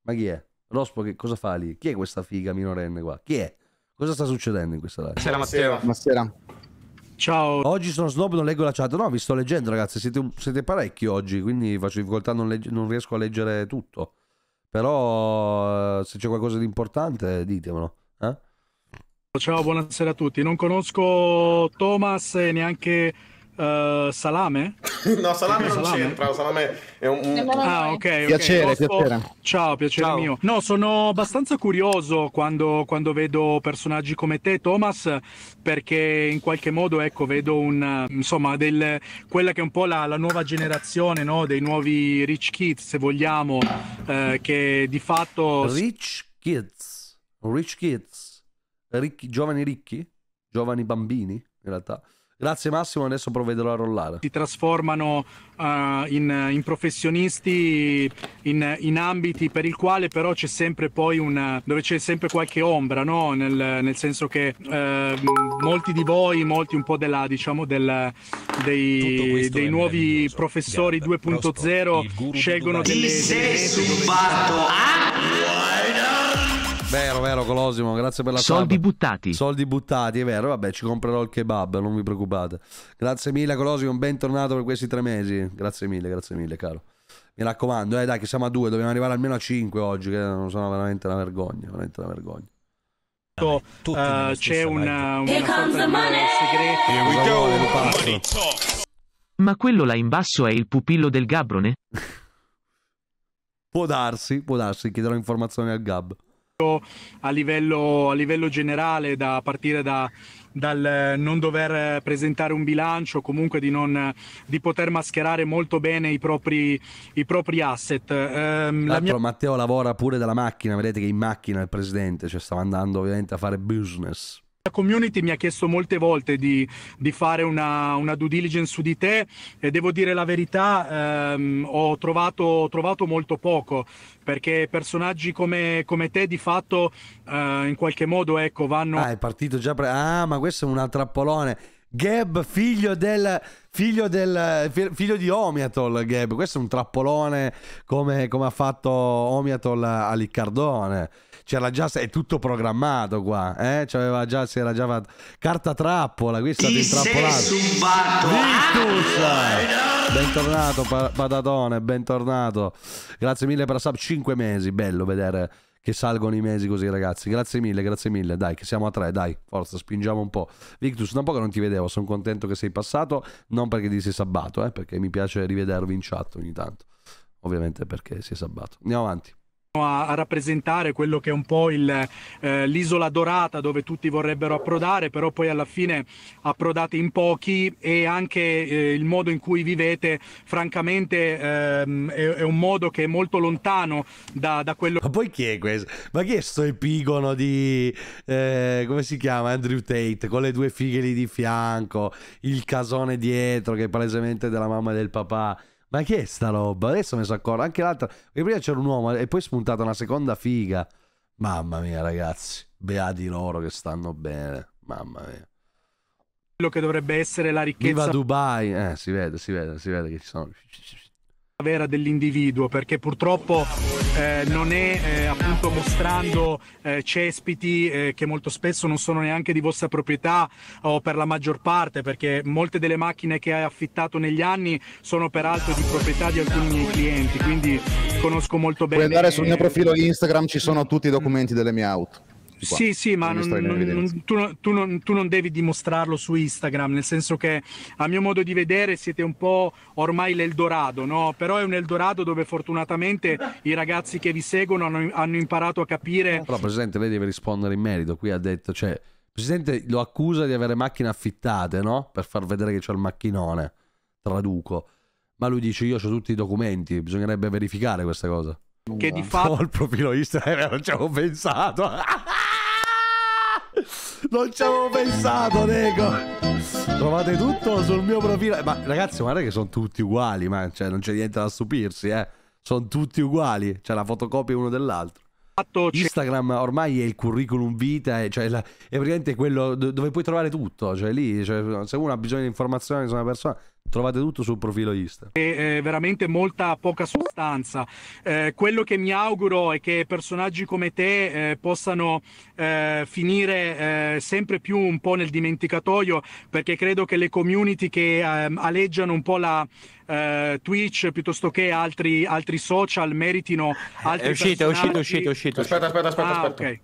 Ma chi è? Rospo che cosa fa lì? Chi è questa figa minorenne qua? Chi è? Cosa sta succedendo in questa live? Buonasera Matteo. Buonasera. Ciao. Oggi sono snob, non leggo la chat. No, vi sto leggendo, ragazzi. Siete, siete parecchi oggi, quindi faccio difficoltà, non, legge, non riesco a leggere tutto. Però eh, se c'è qualcosa di importante, ditemelo. Eh? Ciao, buonasera a tutti. Non conosco Thomas e neanche Uh, salame? no, salame non salame? c'entra. Salame è un. Ah, ok. okay. Piacere, Posso... piacere. Ciao, piacere Ciao. mio. No, sono abbastanza curioso quando, quando, vedo personaggi come te, Thomas, perché in qualche modo, ecco, vedo un. Insomma, del, quella che è un po' la, la nuova generazione, no? Dei nuovi Rich Kids, se vogliamo, eh, che di fatto. Rich Kids. Rich Kids. Ricchi, giovani ricchi? Giovani bambini, in realtà Grazie Massimo, adesso provvederò a rollare. Si trasformano uh, in, in, professionisti in, in, ambiti per il quale però c'è sempre poi un dove c'è sempre qualche ombra, no? nel, nel, senso che uh, molti di voi, molti un po' della, diciamo, del, dei, dei nuovi professori 2.0 scelgono delle... Ti sei subato, ah? Vero, vero, Colosimo, grazie per la Soldi sub. buttati. Soldi buttati, è vero. Vabbè, ci comprerò il kebab, non vi preoccupate. Grazie mille, Colosimo, bentornato per questi tre mesi. Grazie mille, grazie mille, caro. Mi raccomando, eh, dai, che siamo a due, dobbiamo arrivare almeno a cinque oggi, che sono veramente una vergogna, veramente una vergogna. Uh, c'è una, una segreto. Ma quello là in basso è il pupillo del Gabrone? può darsi, può darsi, chiederò informazioni al Gab a livello, a livello generale, da partire da, dal eh, non dover presentare un bilancio, comunque di, non, di poter mascherare molto bene i propri, i propri asset. Eh, la mia... Matteo lavora pure dalla macchina, vedete che in macchina il presidente, cioè stava andando ovviamente a fare business. La community mi ha chiesto molte volte di, di fare una, una, due diligence su di te e devo dire la verità, ehm, ho, trovato, ho, trovato, molto poco perché personaggi come, come te di fatto eh, in qualche modo ecco, vanno... Ah, è partito già... Pre... Ah, ma questo è un trappolone. Gab, figlio del figlio, del, figlio di Omiatol. Gab, questo è un trappolone come, come ha fatto Omiatol a Liccardone c'era già, è tutto programmato qua, eh? C'aveva già, si era già fatto. Carta trappola, qui è stato intrappolato. Victus! Ah! bentornato Patatone, bentornato. Grazie mille per la sub, 5 mesi, bello vedere che salgono i mesi così ragazzi grazie mille grazie mille dai che siamo a tre dai forza spingiamo un po' Victus da un po' che non ti vedevo sono contento che sei passato non perché ti sei sabbato eh, perché mi piace rivedervi in chat ogni tanto ovviamente perché si è sabbato andiamo avanti a, rappresentare quello che è un po' eh, l'isola eh, dorata dove tutti vorrebbero approdare, però poi alla fine approdate in pochi e anche eh, il modo in cui vivete francamente ehm, è, è, un modo che è molto lontano da, da, quello... Ma poi chi è questo? Ma chi è sto epigono di... Eh, come si chiama? Andrew Tate con le due fighe lì di fianco, il casone dietro che è palesemente della mamma e del papà ma che è sta roba? Adesso mi sono accorto. Anche l'altra. Perché prima c'era un uomo e poi è spuntata una seconda figa. Mamma mia, ragazzi. Beati loro che stanno bene. Mamma mia. Quello che dovrebbe essere la ricchezza. Viva Dubai. Eh, si vede, si vede, si vede che ci sono vera dell'individuo perché purtroppo eh, non è eh, appunto mostrando eh, cespiti eh, che molto spesso non sono neanche di vostra proprietà o per la maggior parte perché molte delle macchine che hai affittato negli anni sono peraltro di proprietà di alcuni miei clienti quindi conosco molto bene puoi andare sul mio profilo Instagram ci sono tutti i documenti delle mie auto qua. Sì, sì, ma non, non, tu, non, tu, non, tu non devi dimostrarlo su Instagram, nel senso che a mio modo di vedere siete un po' ormai l'Eldorado, no? però è un Eldorado dove fortunatamente i ragazzi che vi seguono hanno, hanno imparato a capire... Però Presidente, lei deve rispondere in merito, qui ha detto, cioè, il Presidente lo accusa di avere macchine affittate, no? Per far vedere che c'è il macchinone, traduco. Ma lui dice io ho tutti i documenti, bisognerebbe verificare questa cosa che di fatto oh, il profilo Instagram non ci avevo pensato non ci avevo pensato, Nego. Trovate tutto sul mio profilo. Eh, ma ragazzi, guarda che sono tutti uguali, ma cioè, non c'è niente da stupirsi, eh. Sono tutti uguali, c'è la fotocopia uno dell'altro. Instagram ormai è il curriculum vita, cioè la, è praticamente quello dove puoi trovare tutto. Cioè lì, cioè, se uno ha bisogno di informazioni su una persona, Trovate tutto sul profilo Insta. È veramente molta poca sostanza. Eh, quello che mi auguro è che personaggi come te eh, possano eh, finire eh, sempre più un po' nel dimenticatoio, perché credo che le community che ehm, aleggiano un po' la, eh, Twitch piuttosto che altri, altri social meritino eh, altri è uscito, è uscito, è uscito, è uscito, Aspetta, aspetta, aspetta, ah, aspetta. Okay.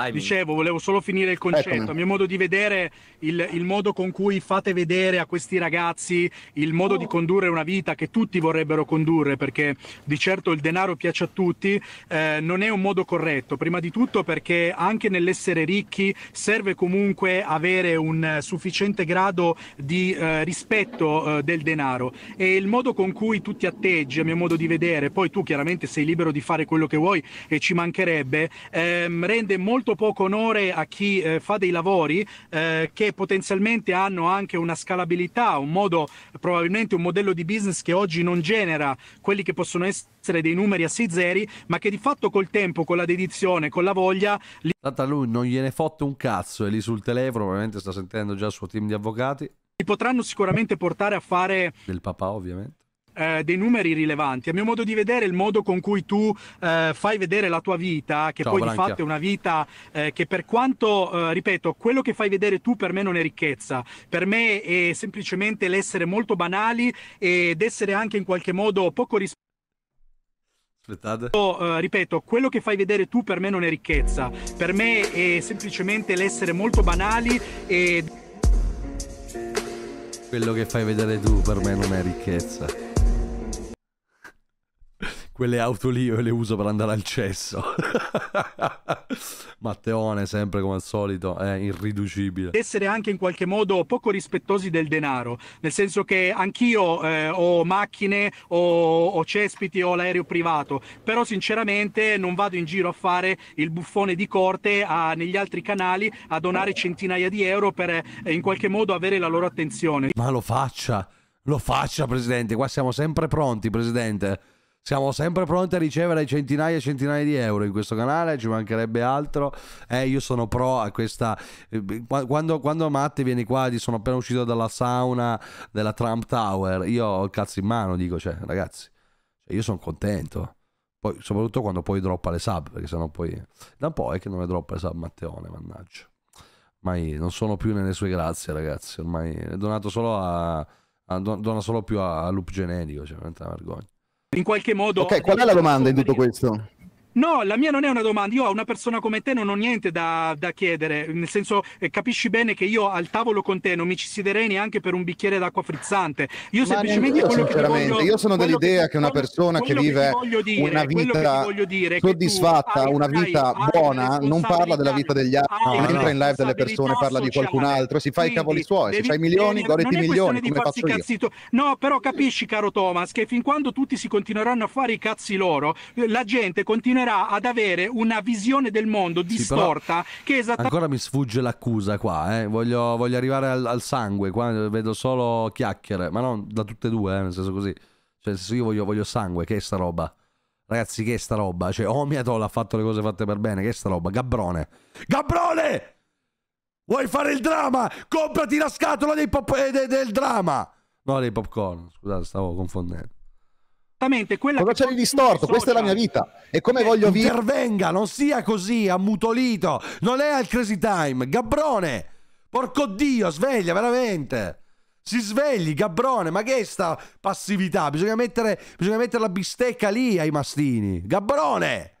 Vai, Dicevo, volevo solo finire il concetto. Eccomi. A mio modo di vedere, il, il, modo con cui fate vedere a questi ragazzi il modo oh. di condurre una vita che tutti vorrebbero condurre, perché di certo il denaro piace a tutti, eh, non è un modo corretto. Prima di tutto perché anche nell'essere ricchi serve comunque avere un sufficiente grado di eh, rispetto eh, del denaro. E il modo con cui tu ti atteggi, a mio modo di vedere, poi tu chiaramente sei libero di fare quello che vuoi e ci mancherebbe, ehm, rende molto molto poco onore a chi eh, fa dei lavori eh, che potenzialmente hanno anche una scalabilità, un modo, probabilmente un modello di business che oggi non genera quelli che possono essere dei numeri a 6 zeri, ma che di fatto col tempo, con la dedizione, con la voglia... Li... Tanto a lui non gliene fotte un cazzo, è lì sul telefono, ovviamente sta sentendo già il suo team di avvocati. Li potranno sicuramente portare a fare... Del papà ovviamente eh, dei numeri rilevanti. A mio modo di vedere, il modo con cui tu eh, fai vedere la tua vita, che Ciao, poi Branchia. di fatto è una vita eh, che per quanto, eh, ripeto, quello che fai vedere tu per me non è ricchezza, per me è semplicemente l'essere molto banali ed essere anche in qualche modo poco rispettoso. Uh, ripeto, quello che fai vedere tu per me non è ricchezza, per me è semplicemente l'essere molto banali e... Quello che fai vedere tu per me non è ricchezza quelle auto lì io le uso per andare al cesso. Matteone, sempre come al solito, è irriducibile. Essere anche in qualche modo poco rispettosi del denaro, nel senso che anch'io eh, ho macchine, ho, ho cespiti, ho l'aereo privato, però sinceramente non vado in giro a fare il buffone di corte a, negli altri canali a donare centinaia di euro per eh, in qualche modo avere la loro attenzione. Ma lo faccia, lo faccia Presidente, qua siamo sempre pronti Presidente. Siamo sempre pronti a ricevere centinaia e centinaia di euro in questo canale, ci mancherebbe altro. Eh, io sono pro a questa... Eh, quando, quando Matte vieni qua, sono appena uscito dalla sauna della Trump Tower, io ho il cazzo in mano, dico, cioè, ragazzi, cioè, io sono contento. Poi, soprattutto quando poi droppa le sub, perché sennò poi... Da un po' è che non le droppa le sub Matteone, mannaggia. Ormai non sono più nelle sue grazie, ragazzi. Ormai è donato solo a... a dona solo più a, a loop genetico, cioè, veramente una vergogna in qualche modo... Ok, qual è la domanda in tutto questo? No, la mia non è una domanda. Io a una persona come te non ho niente da, da chiedere. Nel senso, eh, capisci bene che io al tavolo con te non mi ci siederei neanche per un bicchiere d'acqua frizzante. Io semplicemente io, quello che voglio, Io sono dell'idea che, che, una persona che vive che dire, una vita soddisfatta, hai, una vita hai, buona, hai non parla della vita degli altri, non entra in live delle persone, parla di qualcun altro, si fa i cavoli suoi. Devi, Se hai milioni, goditi milioni, come faccio cazzito. io. No, però capisci, caro Thomas, che fin quando tutti si continueranno a fare i cazzi loro, eh, la gente continuerà continuerà ad avere una visione del mondo distorta sì, che esattamente... Ancora mi sfugge l'accusa qua, eh? voglio, voglio, arrivare al, al, sangue, qua vedo solo chiacchiere, ma non da tutte e due, eh? nel senso così. Cioè, nel senso io voglio, voglio sangue, che è sta roba? Ragazzi, che è sta roba? Cioè, Omiatol oh ha fatto le cose fatte per bene, che è sta roba? Gabrone! Gabrone! Vuoi fare il dramma? Comprati la scatola eh, del, del, del dramma! No, dei popcorn, scusate, stavo confondendo esattamente quella cosa c'è di distorto questa è la mia vita e come eh, voglio vivere intervenga non sia così ammutolito non è al crazy time Gabrone porco dio sveglia veramente si svegli Gabrone ma che è sta passività bisogna mettere, bisogna mettere la bistecca lì ai mastini Gabrone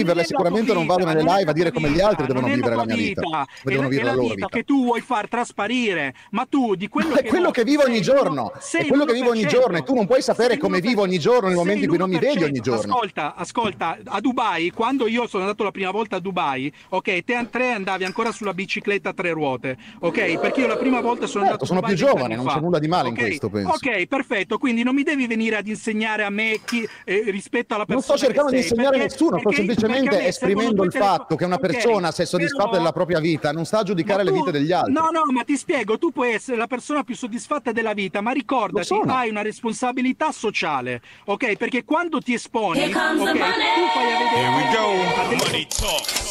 viverle sicuramente non vado cioè, nelle live a dire come gli altri devono vivere la, mia vita, vita. devono vivere la, la loro vita, che tu vuoi far trasparire ma tu di quello, che, è quello che vivo ogni giorno è quello che vivo ogni giorno e tu non puoi sapere come vivo ogni giorno nel momento in cui non mi vedi ogni giorno ascolta ascolta a Dubai quando io sono andato la prima volta a Dubai ok te, te andavi ancora sulla bicicletta a tre ruote ok perché io la prima volta sono certo, andato sono più giovane non c'è nulla di male in questo penso ok perfetto quindi non mi devi venire ad insegnare a me chi, eh, rispetto alla persona non sto cercando di insegnare a nessuno sto semplicemente semplicemente esprimendo il fatto che una persona, okay, se soddisfatta però... della propria vita, non sta a giudicare tu... le vite degli altri. No, no, ma ti spiego, tu puoi essere la persona più soddisfatta della vita, ma ricordati, hai una responsabilità sociale, ok? Perché quando ti esponi, okay, tu fai a vedere... Here we go, adesso...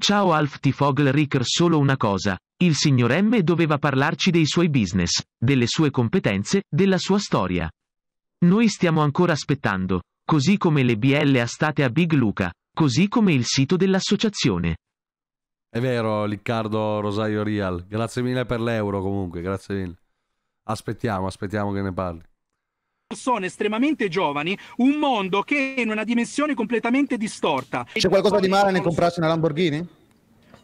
Ciao Alf T. Fogl Ricker solo una cosa. Il signor M doveva parlarci dei suoi business, delle sue competenze, della sua storia. Noi stiamo ancora aspettando, così come le BL a state a Big Luca, così come il sito dell'associazione. È vero, Riccardo Rosario Real. Grazie mille per l'euro comunque, grazie mille. Aspettiamo, aspettiamo che ne parli. Persone estremamente giovani, un mondo che è in una dimensione completamente distorta. C'è qualcosa di male nel comprarsi una Lamborghini?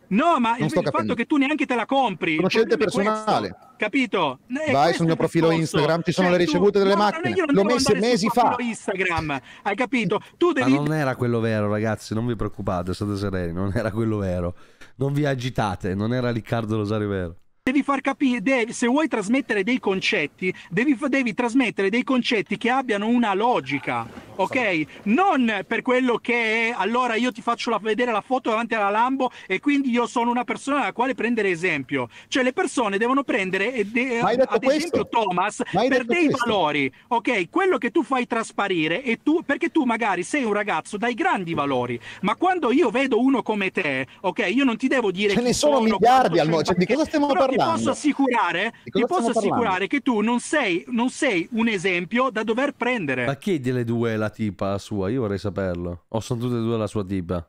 No, ma il, il fatto che tu neanche te la compri. Conoscente personale. Questo, capito? Eh, Vai sul mio profilo Instagram, ci sono cioè, le ricevute tu, delle no, macchine. No, L'ho messo mesi fa. Instagram, hai capito? Tu devi... Ma non era quello vero, ragazzi, non vi preoccupate, state sereni, non era quello vero. Non vi agitate, non era Riccardo Rosario vero devi far capire, devi, se vuoi trasmettere dei concetti, devi, devi, trasmettere dei concetti che abbiano una logica, ok? Non per quello che è, allora io ti faccio la, vedere la foto davanti alla Lambo e quindi io sono una persona alla quale prendere esempio. Cioè le persone devono prendere, eh, de, ad questo? esempio Thomas, per dei questo? valori, ok? Quello che tu fai trasparire è tu, perché tu magari sei un ragazzo dai grandi valori, ma quando io vedo uno come te, ok? Io non ti devo dire... Ce ne sono miliardi al mondo, cioè, di cosa stiamo parlando? ti posso, assicurare, ti posso assicurare, che tu non sei, non sei, un esempio da dover prendere. Ma chi è delle due la tipa sua? Io vorrei saperlo. O sono tutte e due la sua tipa?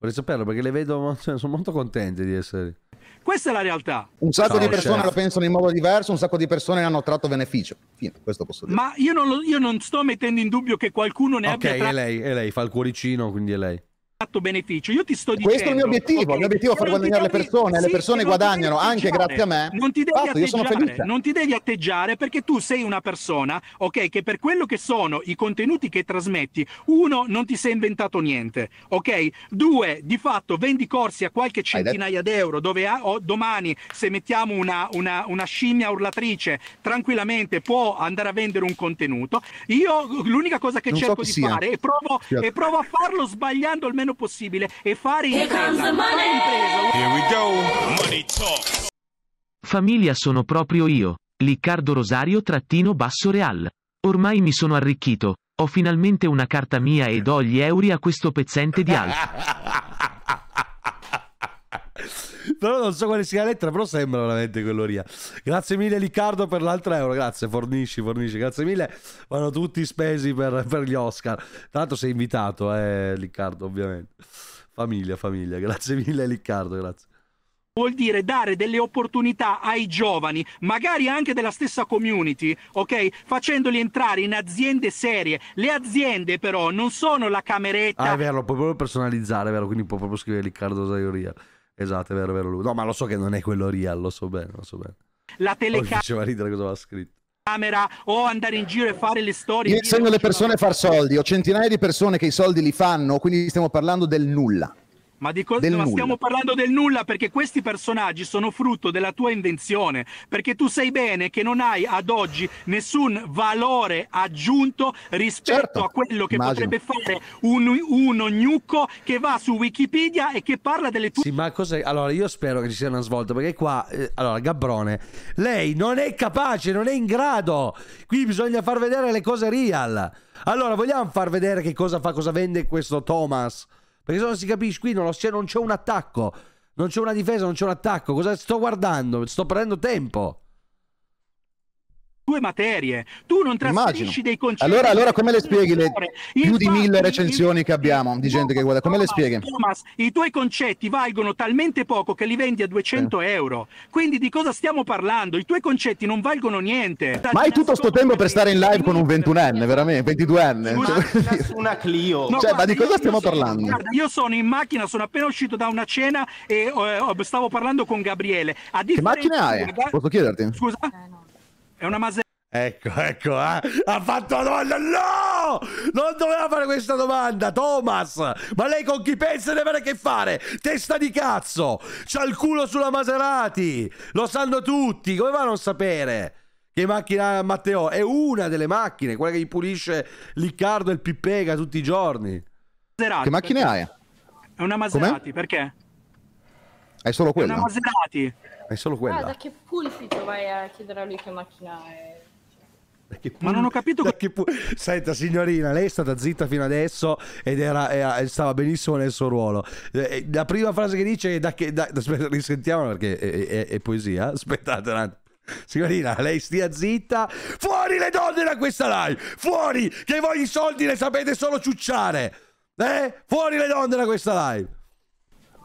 Vorrei saperlo perché le vedo, cioè, sono molto contente di essere. Questa è la realtà. Un sacco Ciao, di persone chef. lo pensano in modo diverso, un sacco di persone ne hanno tratto beneficio. Fine, questo posso dire. Ma io non, lo, io non sto mettendo in dubbio che qualcuno ne okay, abbia tratto. Ok, è lei, è lei, fa il cuoricino, quindi è lei fatto beneficio. Io ti sto dicendo. Questo è il mio obiettivo. Okay, il mio obiettivo è far guadagnare devi, le persone. Sì, le persone guadagnano anche grazie a me. Non ti, Basta, non ti devi atteggiare perché tu sei una persona, ok, che per quello che sono i contenuti che trasmetti, uno, non ti sei inventato niente, ok? Due, di fatto vendi corsi a qualche centinaia d'euro dove a, oh, domani se mettiamo una, una, una scimmia urlatrice tranquillamente può andare a vendere un contenuto. Io l'unica cosa che non cerco so di sia. fare è provo, sì. e provo a farlo sbagliando almeno meno possibile e fare in impresa. Famiglia sono proprio io, Liccardo Rosario trattino basso real. Ormai mi sono arricchito, ho finalmente una carta mia e do gli euro a questo pezzente di Al. però non so quale sia la lettera, però sembra veramente quello quelloria. Grazie mille Riccardo per l'altra euro, grazie, fornisci, fornisci, grazie mille. Vanno tutti spesi per, per gli Oscar. Tra l'altro sei invitato, eh, Riccardo, ovviamente. Famiglia, famiglia, grazie mille Riccardo, grazie vuol dire dare delle opportunità ai giovani, magari anche della stessa community, ok? Facendoli entrare in aziende serie. Le aziende però non sono la cameretta. Ah, è vero, puoi proprio personalizzare, è vero, quindi puoi proprio scrivere Riccardo Saioria. Esatto, è vero, è vero lui. No, ma lo so che non è quello real, lo so bene, lo so bene. La telecamera... faceva ridere cosa aveva scritto o andare in giro e fare le storie. Io essendo le persone a far soldi, ho centinaia di persone che i soldi li fanno, quindi stiamo parlando del nulla. Ma, di cosa, ma stiamo parlando del nulla perché questi personaggi sono frutto della tua invenzione, perché tu sai bene che non hai ad oggi nessun valore aggiunto rispetto certo, a quello che immagino. potrebbe fare un, uno gnucco che va su Wikipedia e che parla delle tue... Sì, ma cosa... Allora, io spero che ci sia una svolta, perché qua... Eh, allora, Gabrone, lei non è capace, non è in grado. Qui bisogna far vedere le cose real. Allora, vogliamo far vedere che cosa fa, cosa vende questo Thomas? Perché se no si capisce, qui non, c'è un attacco, non c'è una difesa, non c'è un attacco. Cosa sto guardando? Sto perdendo tempo due materie. Tu non trasferisci Immagino. dei concetti. Allora, allora come le spieghi le più di mille recensioni il... che abbiamo di gente che guarda? Come Thomas, le spieghi? Thomas, i tuoi concetti valgono talmente poco che li vendi a 200 eh. euro. Quindi di cosa stiamo parlando? I tuoi concetti non valgono niente. Ma hai tutto sto tempo per stare in live con un 21enne, veramente, 22enne. Una, una Clio. No, cioè, guarda, ma di cosa stiamo sono, parlando? Guarda, io sono in macchina, sono appena uscito da una cena e eh, stavo parlando con Gabriele. A che macchina hai? Posso chiederti? Scusa? Eh, no. È una masella. Ecco, ecco, eh. ha fatto la domanda. No! Non doveva fare questa domanda, Thomas. Ma lei con chi pensa di avere a che fare? Testa di cazzo! C'ha il culo sulla Maserati. Lo sanno tutti. Come va a non sapere? Che macchina Matteo? È una delle macchine, quella che gli pulisce Riccardo e il Pippega tutti i giorni. Maserati, che macchina hai? È una Maserati, Com'è? perché? È solo quella. È una Maserati è solo quella. Ah, da che pulpito vai a chiedere a lui che macchina è? Ma non ho capito che... Pu... Senta signorina, lei è stata zitta fino adesso ed era, era, stava benissimo nel suo ruolo. Eh, eh, la prima frase che dice è da che... Da... Aspetta, risentiamola perché è, è, è poesia. Aspettate un attimo. Signorina, lei stia zitta. Fuori le donne da questa live! Fuori! Che voi i soldi le sapete solo ciucciare! Eh? Fuori le donne da questa live!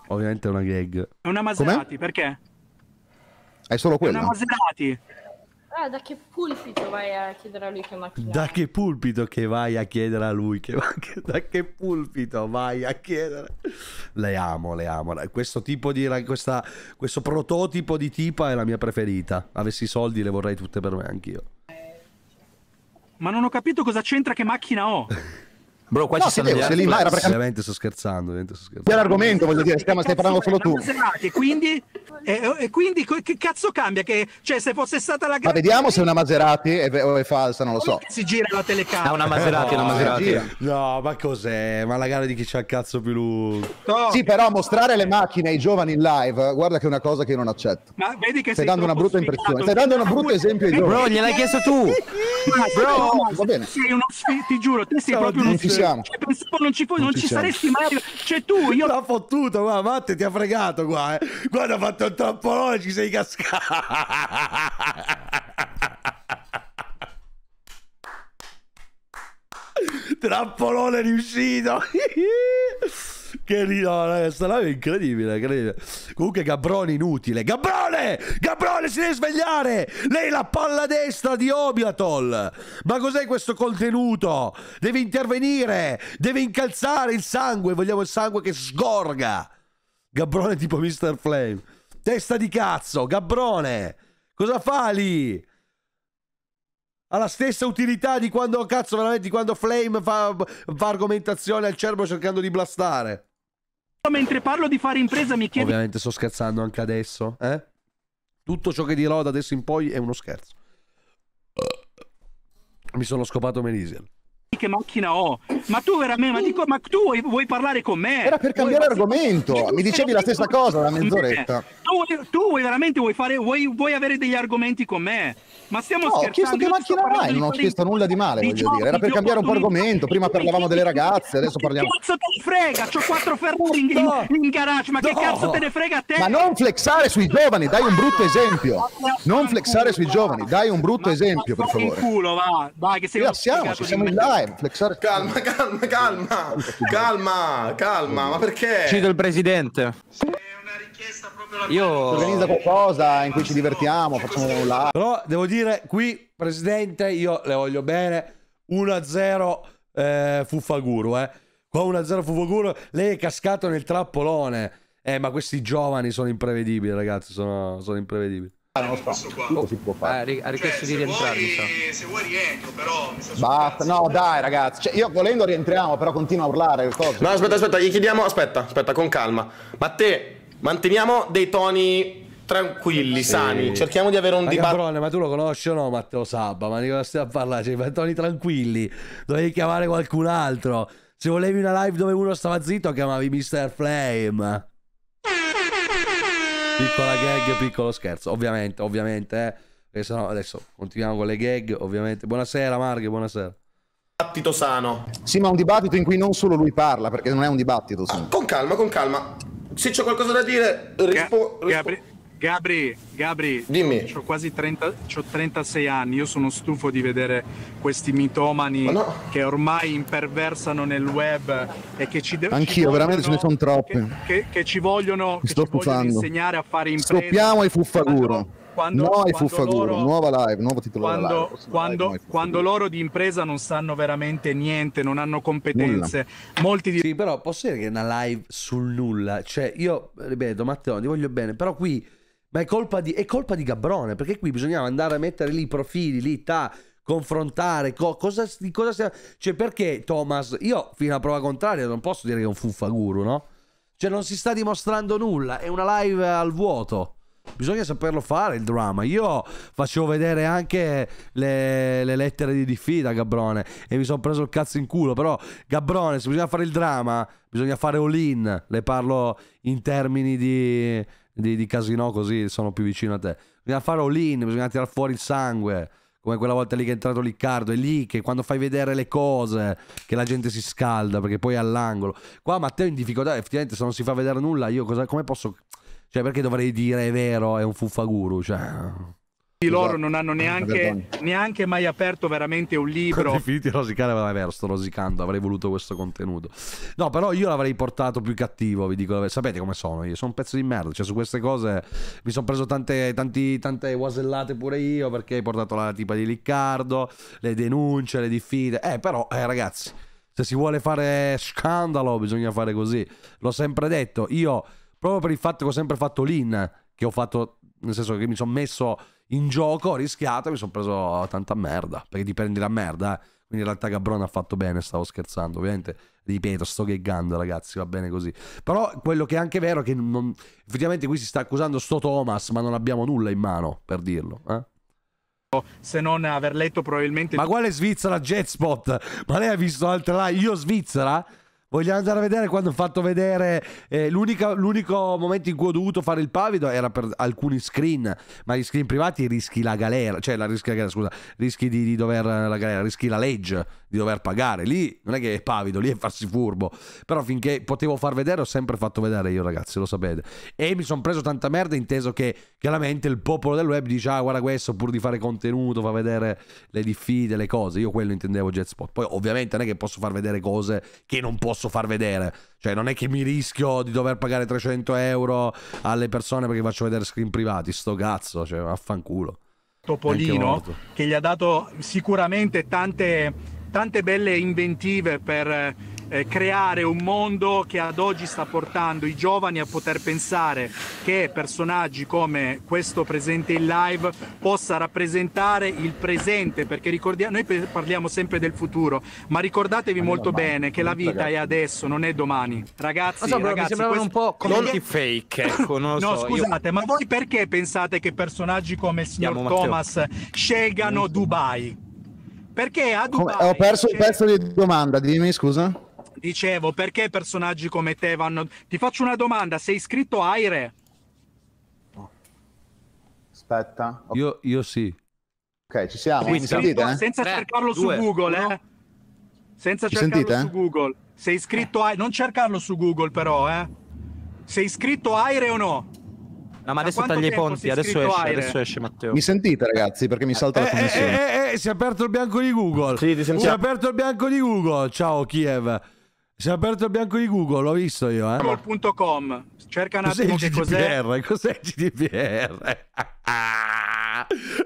Ovviamente è una gag. È una Maserati, Com'è? perché? È solo quella? Una Maserati. Ah, eh, da che pulpito vai a chiedere a lui che macchina? Da che pulpito che vai a chiedere a lui? Che... da che pulpito vai a chiedere? Le amo, le amo. Questo tipo di. Questa, questo prototipo di tipa è la mia preferita. Avessi i soldi le vorrei tutte per me anch'io. Ma non ho capito cosa c'entra che macchina ho. Bro, qua no, ci sono devo, gli là, era perché... Ovviamente sto scherzando, ovviamente l'argomento, voglio dire, stai parlando solo tu. Maserati, quindi, e, eh, eh, e quindi che cazzo cambia? Che, cioè, se fosse stata la... Ma vediamo se è una Maserati è, è falsa, non lo so. Si gira la telecamera. È una Maserati, è una Maserati. No, ma cos'è? Ma la gara di chi c'ha il cazzo più lungo. No. Sì, però mostrare le macchine ai giovani in live, guarda che è una cosa che io non accetto. Ma vedi che stai dando una brutta impressione. Stai dando un brutto esempio ai giovani. Bro, gliel'hai chiesto tu. Bro, va bene. Sei uno sfi- ti giuro, te sei proprio uno sfigato siamo. Cioè, non ci, fu, non non ci, ci saresti mai. Cioè, tu, io. L'ha fottuto, guarda, Matte ti ha fregato qua. Eh. Guarda, ha fatto un trappolone, ci sei cascato. trappolone riuscito. che rido, questa live è incredibile, incredibile. Comunque Gabrone inutile. Gabrone! Gabrone si deve svegliare! Lei è la palla destra di Obiatol! Ma cos'è questo contenuto? Deve intervenire! Deve incalzare il sangue! Vogliamo il sangue che sgorga! Gabrone tipo Mr. Flame. Testa di cazzo, Gabrone! Cosa fa lì? ha la stessa utilità di quando cazzo veramente di quando Flame fa, fa argomentazione al cervo cercando di blastare mentre parlo di fare impresa mi chiedi... Ovviamente sto scherzando anche adesso, eh? Tutto ciò che dirò da adesso in poi è uno scherzo. Mi sono scopato Melisel che macchina ho? Ma tu veramente, ma, dico, ma tu vuoi, vuoi, parlare con me? Era per cambiare vuoi, argomento, mi dicevi la stessa cosa da mezz'oretta. Tu, tu vuoi veramente vuoi fare, vuoi, avere degli argomenti con me? Ma stiamo no, scherzando. ho chiesto che macchina hai, non ho chiesto nulla di male, voglio dire. Era per cambiare un po' argomento, prima parlavamo delle ragazze, adesso parliamo... Ma Che cazzo te ne frega? ho quattro Ferrari in, in, in, garage, ma no. che cazzo te ne frega a te? Ma non flexare sui giovani, dai un brutto esempio. Non flexare sui giovani, dai un brutto esempio, per favore. culo, va. Dai, che sei... Siamo, siamo in live eh, flexare... Calma, calma, calma, calma, calma, ma perché? Uccido il presidente. Sì. Io organizza qualcosa in cui ci divertiamo, facciamo un live. Però devo dire, qui, presidente, io le voglio bene. 1-0 eh, Fuffaguru, eh. Qua 1-0 Fuffaguru, lei è cascato nel trappolone. Eh, ma questi giovani sono imprevedibili, ragazzi, sono, sono imprevedibili. Ah, non lo so. Tutto si può fare. Ah, ha richiesto cioè, di rientrare. Vuoi, se vuoi rientro, però. Basta, no, dai, ragazzi. Cioè, io volendo rientriamo, però continua a urlare. Cosa. No, aspetta, aspetta, gli chiediamo. Aspetta, aspetta, con calma. Ma te, manteniamo dei toni tranquilli, sì. sani. Cerchiamo di avere un dibattito. Ma tu lo conosci o no, Matteo Sabba? Ma di cosa stai a parlare? Cioè, toni tranquilli. Dovevi chiamare qualcun altro. Se volevi una live dove uno stava zitto, chiamavi Mr. Flame. Piccola gag, piccolo scherzo, ovviamente, ovviamente, eh. sennò adesso continuiamo con le gag, ovviamente. Buonasera Marghe, buonasera dibattito sano. Sì, ma un dibattito in cui non solo lui parla, perché non è un dibattito. Ah, con calma, con calma. Se c'è qualcosa da dire, rispondo. Gabri Gabri, Gabri, dimmi. Ho quasi 30, ho 36 anni, io sono stufo di vedere questi mitomani no. che ormai imperversano nel web e che ci devono... Anch'io, veramente ce ne sono troppe. Che, che, che ci vogliono, che ci vogliono insegnare a fare impresa. Stoppiamo ai fuffaguro. Quando, no, quando Fuffaguro, loro, nuova live, nuovo titolo quando, live, quando, live, quando loro di impresa non sanno veramente niente, non hanno competenze. Nulla. Molti di... Sì, però posso dire che è una live sul nulla. Cioè, io, ripeto, Matteo, ti voglio bene, però qui ma è colpa, di, è colpa di Gabrone, perché qui bisognava andare a mettere lì i profili, lì, ta, confrontare, co cosa, di cosa stiamo... Cioè perché Thomas, io fino a prova contraria non posso dire che è un fuffaguru, no? Cioè non si sta dimostrando nulla, è una live al vuoto. Bisogna saperlo fare il dramma. Io facevo vedere anche le, le lettere di diffida Gabrone e mi sono preso il cazzo in culo. Però, Gabrone, se bisogna fare il dramma, bisogna fare all-in. Le parlo in termini di di, di casino così sono più vicino a te. Bisogna fare all-in, bisogna tirare fuori il sangue, come quella volta lì che è entrato Riccardo, è lì che quando fai vedere le cose che la gente si scalda perché poi è all'angolo. Qua Matteo è in difficoltà, effettivamente se non si fa vedere nulla io cosa, come posso... Cioè perché dovrei dire è vero, è un fuffaguru, cioè loro esatto. non hanno ah, neanche, neanche, mai aperto veramente un libro. Quando finiti a rosicare, vabbè, sto rosicando, avrei voluto questo contenuto. No, però io l'avrei portato più cattivo, vi dico, sapete come sono io, sono un pezzo di merda, cioè su queste cose mi sono preso tante, tanti, tante wasellate pure io perché hai portato la tipa di Riccardo, le denunce, le diffide, eh però, eh ragazzi, se si vuole fare scandalo bisogna fare così, l'ho sempre detto, io proprio per il fatto che ho sempre fatto l'in, che ho fatto, nel senso che mi sono messo in gioco, ho rischiato e mi sono preso tanta merda, perché ti prendi la merda, eh. Quindi in realtà Gabrone ha fatto bene, stavo scherzando, ovviamente. Ripeto, sto gaggando ragazzi, va bene così. Però quello che è anche vero è che non... effettivamente qui si sta accusando sto Thomas, ma non abbiamo nulla in mano per dirlo. Eh? se non aver letto probabilmente... Ma quale Svizzera Jetspot? Ma lei ha visto altre live? Io Svizzera? Vogliamo andare a vedere quando ho fatto vedere. Eh, l'unico momento in cui ho dovuto fare il pavido era per alcuni screen. Ma gli screen privati rischi la galera. Cioè, la rischi la galera, scusa. Rischi di, di dover. La galera, rischi la legge di dover pagare. Lì non è che è pavido, lì è farsi furbo. Però finché potevo far vedere, ho sempre fatto vedere io, ragazzi, lo sapete. E mi sono preso tanta merda, inteso che chiaramente il popolo del web dice: Ah, guarda questo, pur di fare contenuto, fa vedere le diffide, le cose. Io quello intendevo Jetspot. Poi, ovviamente, non è che posso far vedere cose che non posso posso far vedere. Cioè, non è che mi rischio di dover pagare 300 euro alle persone perché faccio vedere screen privati. Sto cazzo, cioè, affanculo. Topolino, che gli ha dato sicuramente tante, tante belle inventive per eh, creare un mondo che ad oggi sta portando i giovani a poter pensare che personaggi come questo presente in live possa rappresentare il presente, perché ricordiamo, noi parliamo sempre del futuro, ma ricordatevi ma molto bene che la vita ragazzi. è adesso, non è domani. Ragazzi, so, ragazzi mi sembravano questo... un po' commenti fake, ecco, non lo no, so. scusate, io... ma voi perché pensate che personaggi come il signor Andiamo, Thomas Matteo. scelgano Dubai? Perché a Dubai... Ho perso il pezzo di domanda, dimmi scusa. Dicevo, perché personaggi come te vanno... Ti faccio una domanda, sei iscritto a Aire? No. Aspetta. Okay. Io, io, sì. Ok, ci siamo. Sei iscritto, sentite, eh? Senza Tre, cercarlo due, su Google, uno. eh? Senza ci cercarlo sentite, su eh? Google. Sei iscritto a... Non cercarlo su Google però, eh? Sei iscritto a Aire o no? No, ma adesso taglia i ponti, adesso esce, adesso esce Matteo. Mi sentite ragazzi perché mi salta eh, la eh, connessione. Eh, eh, si è aperto il bianco di Google. Sì, ti sentiamo. Si è aperto il bianco di Google. Ciao Kiev. Si è aperto il bianco di Google, l'ho visto io. Eh? Google.com, cerca un attimo cos'è che GDPR? cos'è. Cos'è GDPR?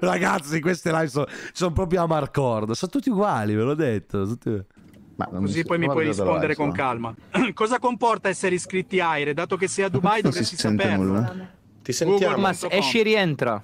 Ragazzi, queste live sono, sono proprio a Marcord, sono tutti uguali, ve l'ho detto. Tutti... Così mi poi mi puoi rispondere con calma. Cosa comporta essere iscritti a Aire? Dato che sei a Dubai si dovresti saperlo. Ti sentiamo. Google, ma esci rientra.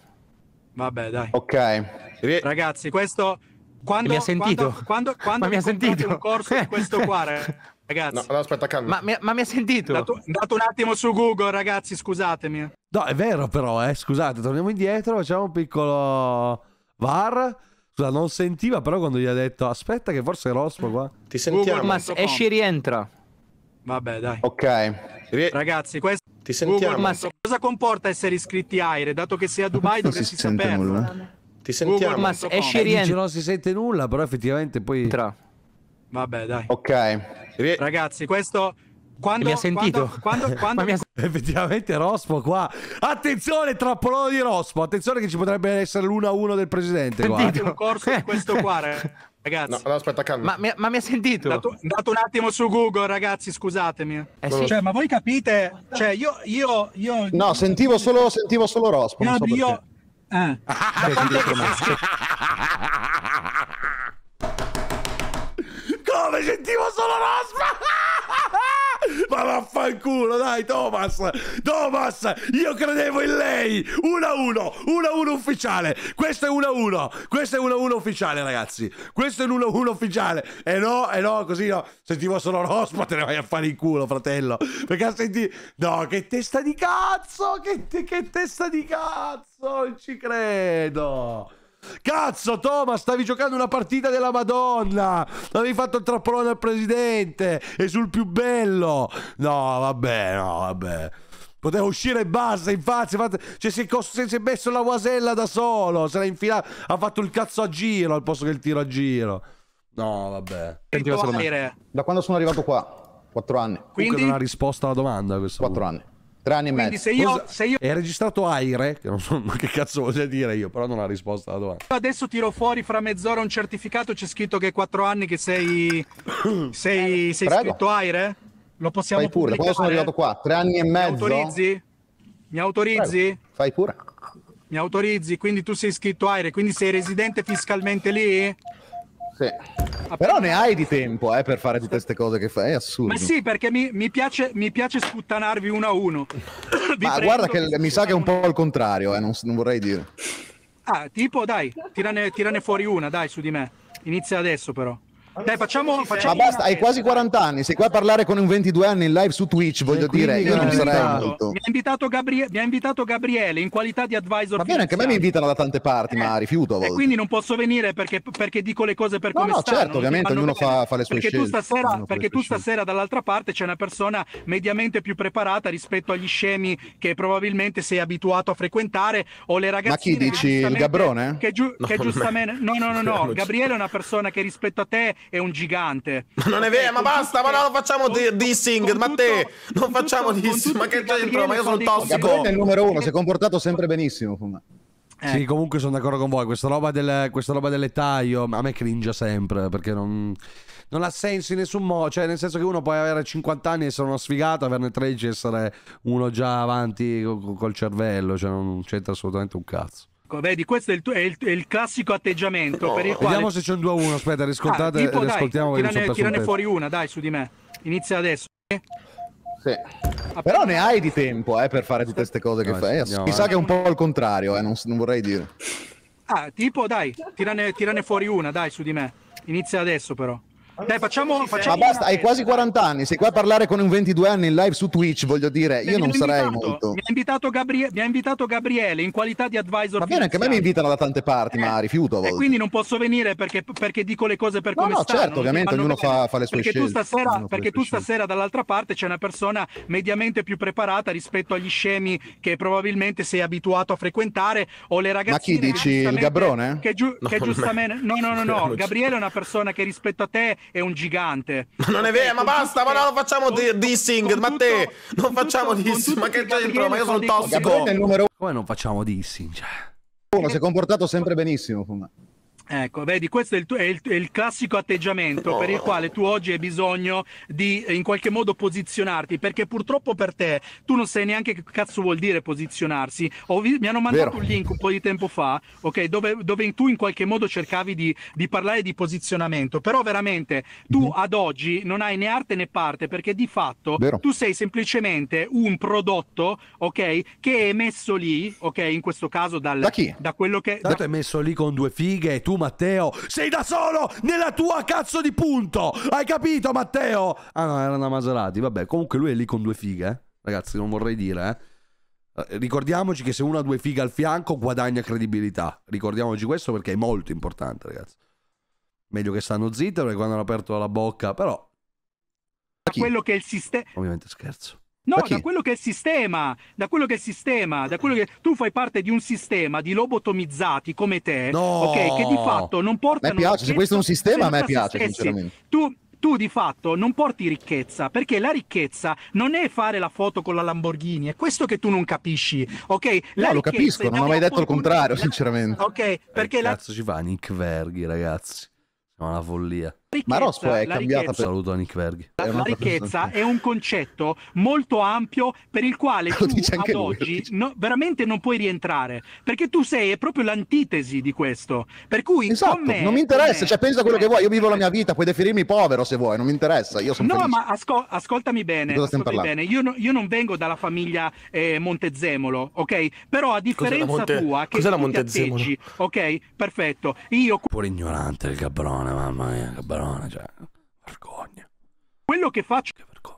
Vabbè, dai. Ok. Ragazzi, questo... Quando, mi ha sentito. Quando, quando, quando mi ha sentito. un corso di questo qua... Ragazzi, no, no, aspetta, calma. Ma, mi, ma mi ha sentito? Dato, dato, un attimo su Google, ragazzi, scusatemi. No, è vero, però, eh, scusate, torniamo indietro. Facciamo un piccolo VAR. Scusa, non sentiva, però, quando gli ha detto, aspetta, che forse è Rospo qua. Ti sentiamo. Google, ma esci, rientra. Vabbè, dai. Ok, ragazzi, questo. Ti sentiamo. Google, ma cosa comporta essere iscritti a Aire? Dato che sei a Dubai non dovresti si saperlo. Nulla. Ti sentiamo. Google, ma esci, eh, rientra. Non si sente nulla, però, effettivamente, poi. Tra. Vabbè, dai. Ok. Ragazzi, questo quando, mi ha sentito? Quando, quando, quando... Mi ha... Effettivamente Rospo qua. Attenzione, trappolone di Rospo. Attenzione che ci potrebbe essere l'1-1 del presidente. Qua. Sentito. un corso di questo qua, ragazzi. No, no aspetta, calma. Ma, mi, ma mi ha sentito? Dato, dato, un attimo su Google, ragazzi, scusatemi. Eh, sì. Cioè, ma voi capite? Cioè, io... io, io... No, sentivo solo, sentivo solo Rospo. No, so io... Eh. dove sentivo solo Rosma. Ma vaffanculo, dai, Thomas! Thomas, io credevo in lei! 1-1, 1-1 ufficiale! Questo è 1-1, questo è 1-1 ufficiale, ragazzi! Questo è l'1-1 ufficiale! E eh no, e eh no, così no! Sentivo solo Rosma, te ne vai a fare in culo, fratello! Perché a No, che testa di cazzo! Che, te... che testa di cazzo! Non ci credo! Cazzo, Thomas, stavi giocando una partita della Madonna. Avevi fatto il trappolone al presidente e sul più bello. No, vabbè, no, vabbè. Poteva uscire e basta, infatti, infatti cioè, si, è, si è messo la wasella da solo, se l'ha infilata, ha fatto il cazzo a giro al posto che il tiro a giro. No, vabbè. Sentiva solo Da quando sono arrivato qua? Quattro anni. Quindi Comunque non ha risposto alla domanda. questo. Quattro anni. Tre anni e mezzo. Se io, se io... È registrato Aire, che non so che cazzo voglia dire io, però non ha risposto alla domanda. Adesso tiro fuori fra mezz'ora un certificato, c'è scritto che è quattro anni che sei, sei, eh, sei iscritto Aire? Lo possiamo fare. Fai pure, quando sono arrivato qua, tre anni e mezzo. Mi autorizzi? Mi autorizzi? Prego. Fai pure. Mi autorizzi? Quindi tu sei iscritto Aire, quindi sei residente fiscalmente lì? Sì. Però ne hai di tempo eh, per fare tutte queste cose che fai, è assurdo. Ma sì, perché mi, mi, piace, mi piace, sputtanarvi uno a uno. Vi Ma guarda che mi sa che è un po' il contrario, eh, non, non, vorrei dire. Ah, tipo dai, tirane, tirane fuori una, dai, su di me. Inizia adesso però. Dai, facciamo, facciamo, Ma basta, hai quasi 40 anni. Sei qua a parlare con un 22 anni in live su Twitch, voglio dire. Io non sarei molto. Mi ha, invitato Gabrie- mi ha invitato Gabriele in qualità di advisor. Va bene, anche a me mi invitano da tante parti, eh, ma rifiuto. E quindi non posso venire perché, perché dico le cose per no, come no, stanno. certo, ovviamente ognuno fa, fa, le sue perché scelte. Tu stasera, perché tu stasera dall'altra parte c'è una persona mediamente più preparata rispetto agli scemi che probabilmente sei abituato a frequentare o le ragazze. Ma chi dici il Gabrone? Che, giu- no, che giustamente. No, no, no, no. Gabriele è una persona che rispetto a te è un gigante. Ma non è vero, ma basta, ma non facciamo dissing, ma te non facciamo dissing, ma che c'entra? Ma io sono tossico. È il numero uno, si è comportato sempre benissimo Eh. Sì, comunque sono d'accordo con voi. Questa roba, del, questa roba dell'età io, a me cringe sempre perché non, non, ha senso in nessun modo. Cioè, nel senso che uno può avere 50 anni e essere uno sfigato, averne 13 e essere uno già avanti col cervello. Cioè, non c'entra assolutamente un cazzo. Ecco, vedi, questo è il, è il, è il classico atteggiamento oh. per il oh, quale... Vediamo se c'è un 2-1, aspetta, riscoltate, ah, tipo, riscoltiamo. Dai, tirane, tirane fuori una, dai, su di me. Inizia adesso. Sì. Però ne hai di tempo eh, per fare tutte queste cose che fai. Mi sa eh. che è un po' il contrario, eh, non, non, vorrei dire. Ah, tipo, dai, tirane, tirane fuori una, dai, su di me. Inizia adesso però. Dai, facciamo, facciamo, Ma basta, hai quasi 40 anni. Sei qua a parlare con un 22 anni in live su Twitch, voglio dire, io mi non invitato, sarei molto. Mi ha, invitato, Gabrie- invitato Gabriele in qualità di advisor. Va bene, anche a me mi invitano da tante parti, eh, ma rifiuto. E quindi non posso venire perché, perché dico le cose per no, come no, stanno. certo, ovviamente ognuno fa, fa, le sue perché scelte. Tu stasera, perché tu stasera dall'altra parte c'è una persona mediamente più preparata rispetto agli scemi che probabilmente sei abituato a frequentare o le ragazze. Ma chi dici il Gabrone? Che, giu- no, che giustamente... No, no, no, no. Gabriele è una persona che rispetto a te è un gigante. Ma non è vero, okay, ma basta, tutto, ma non facciamo con, dissing, con ma tutto, te, non facciamo tutto, dissing, ma che c'entra, ma io sono tossico. Come non facciamo dissing? Cioè. Uno si è comportato sempre benissimo, Fuma. Ecco, vedi, questo è il, tuo, è il, è il classico atteggiamento no. per il quale tu oggi hai bisogno di eh, in qualche modo posizionarti, perché purtroppo per te tu non sai neanche che cazzo vuol dire posizionarsi. Vi, mi hanno mandato Vero. un link un po' di tempo fa, ok, dove, dove tu in qualche modo cercavi di, di, parlare di posizionamento, però veramente tu mm ad oggi non hai né arte né parte, perché di fatto Vero. tu sei semplicemente un prodotto, ok, che è messo lì, ok, in questo caso dal, da, chi? da quello che... da... è messo lì con due fighe e tu Matteo sei da solo nella tua cazzo di punto. Hai capito Matteo? Ah no, erano Maserati, vabbè. Comunque lui è lì con due fighe, eh? ragazzi, non vorrei dire, eh. eh ricordiamoci che se uno ha due fighe al fianco guadagna credibilità. Ricordiamoci questo perché è molto importante, ragazzi. Meglio che stanno zitte perché quando hanno aperto la bocca, però... Chi? Quello che è il sistema... Ovviamente scherzo. No, da, quello che è il sistema, da quello che è il sistema, da quello che tu fai parte di un sistema di lobotomizzati come te, no, ok, che di fatto non portano... Mi piace, se questo è un sistema a me piace, sinceramente. Tu, tu di fatto non porti ricchezza, perché la ricchezza non è fare la foto con la Lamborghini, è questo che tu non capisci, ok? La no, lo capisco, non ho mai detto il contrario, sinceramente. Ok, perché... Eh, la... Cazzo ci va, Nick Verghi, ragazzi, È una follia ricchezza, ma Rospo è cambiata per... saluto a Nick Verghi la, ricchezza è un concetto molto ampio per il quale tu ad lui, oggi no, veramente non puoi rientrare perché tu sei proprio l'antitesi di questo per cui esatto, me, non mi interessa cioè pensa quello cioè che vuoi io vivo la mia vita puoi definirmi povero se vuoi non mi interessa io sono no felice. ma ascol- ascoltami bene, ascoltami bene. Io, no, io, non vengo dalla famiglia eh, Montezemolo ok però a differenza Monte... tua che cos'è la Montezemolo atteggi, ok perfetto io pure ignorante il cabrone mamma mia cabrone Verona, cioè, vergogna. Quello che faccio... Che vergogna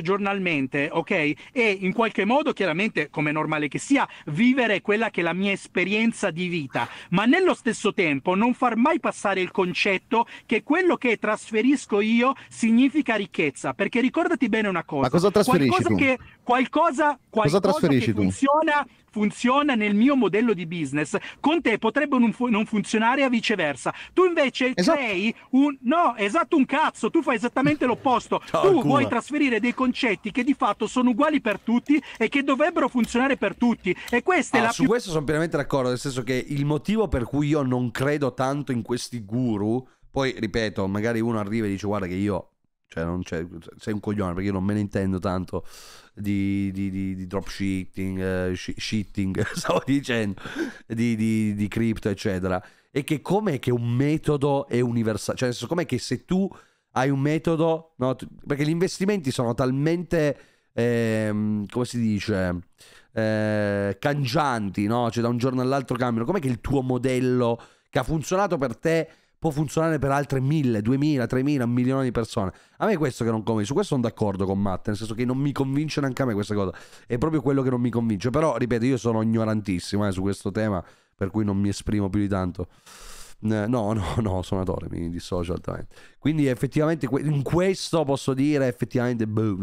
giornalmente, ok? E in qualche modo, chiaramente, come è normale che sia, vivere quella che è la mia esperienza di vita, ma nello stesso tempo non far mai passare il concetto che quello che trasferisco io significa ricchezza, perché ricordati bene una cosa. Ma cosa trasferisci qualcosa tu? Che, qualcosa, qualcosa cosa trasferisci che funziona, tu? funziona nel mio modello di business, con te potrebbe non, fu- non funzionare e viceversa. Tu invece esatto. crei un... No, esatto un cazzo, tu fai esattamente l'opposto. Ciao, tu alcuna. vuoi trasferire dei concetti che di fatto sono uguali per tutti e che dovrebbero funzionare per tutti. E questa ah, è la... Su più... questo sono pienamente d'accordo, nel senso che il motivo per cui io non credo tanto in questi guru, poi ripeto, magari uno arriva e dice guarda che io... Cioè, non c'è, sei un coglione perché io non me ne intendo tanto di, di, di, di dropshipping, uh, eh, shitting, stavo dicendo, di, di, di cripto, eccetera. E che com'è che un metodo è universale? Cioè, adesso, com'è che se tu hai un metodo, no? perché gli investimenti sono talmente, ehm, come si dice, eh, cangianti, no? Cioè, da un giorno all'altro cambiano. Com'è che il tuo modello che ha funzionato per te può funzionare per altre mille, duemila, tremila, un milione di persone. A me è questo che non convince, su questo sono d'accordo con Matt, nel senso che non mi convince neanche a me questa cosa, è proprio quello che non mi convince, però ripeto, io sono ignorantissimo eh, su questo tema, per cui non mi esprimo più di tanto. Eh, no, no, no, sono attore, mi dissocio altamente. Quindi effettivamente in questo posso dire effettivamente... Boh,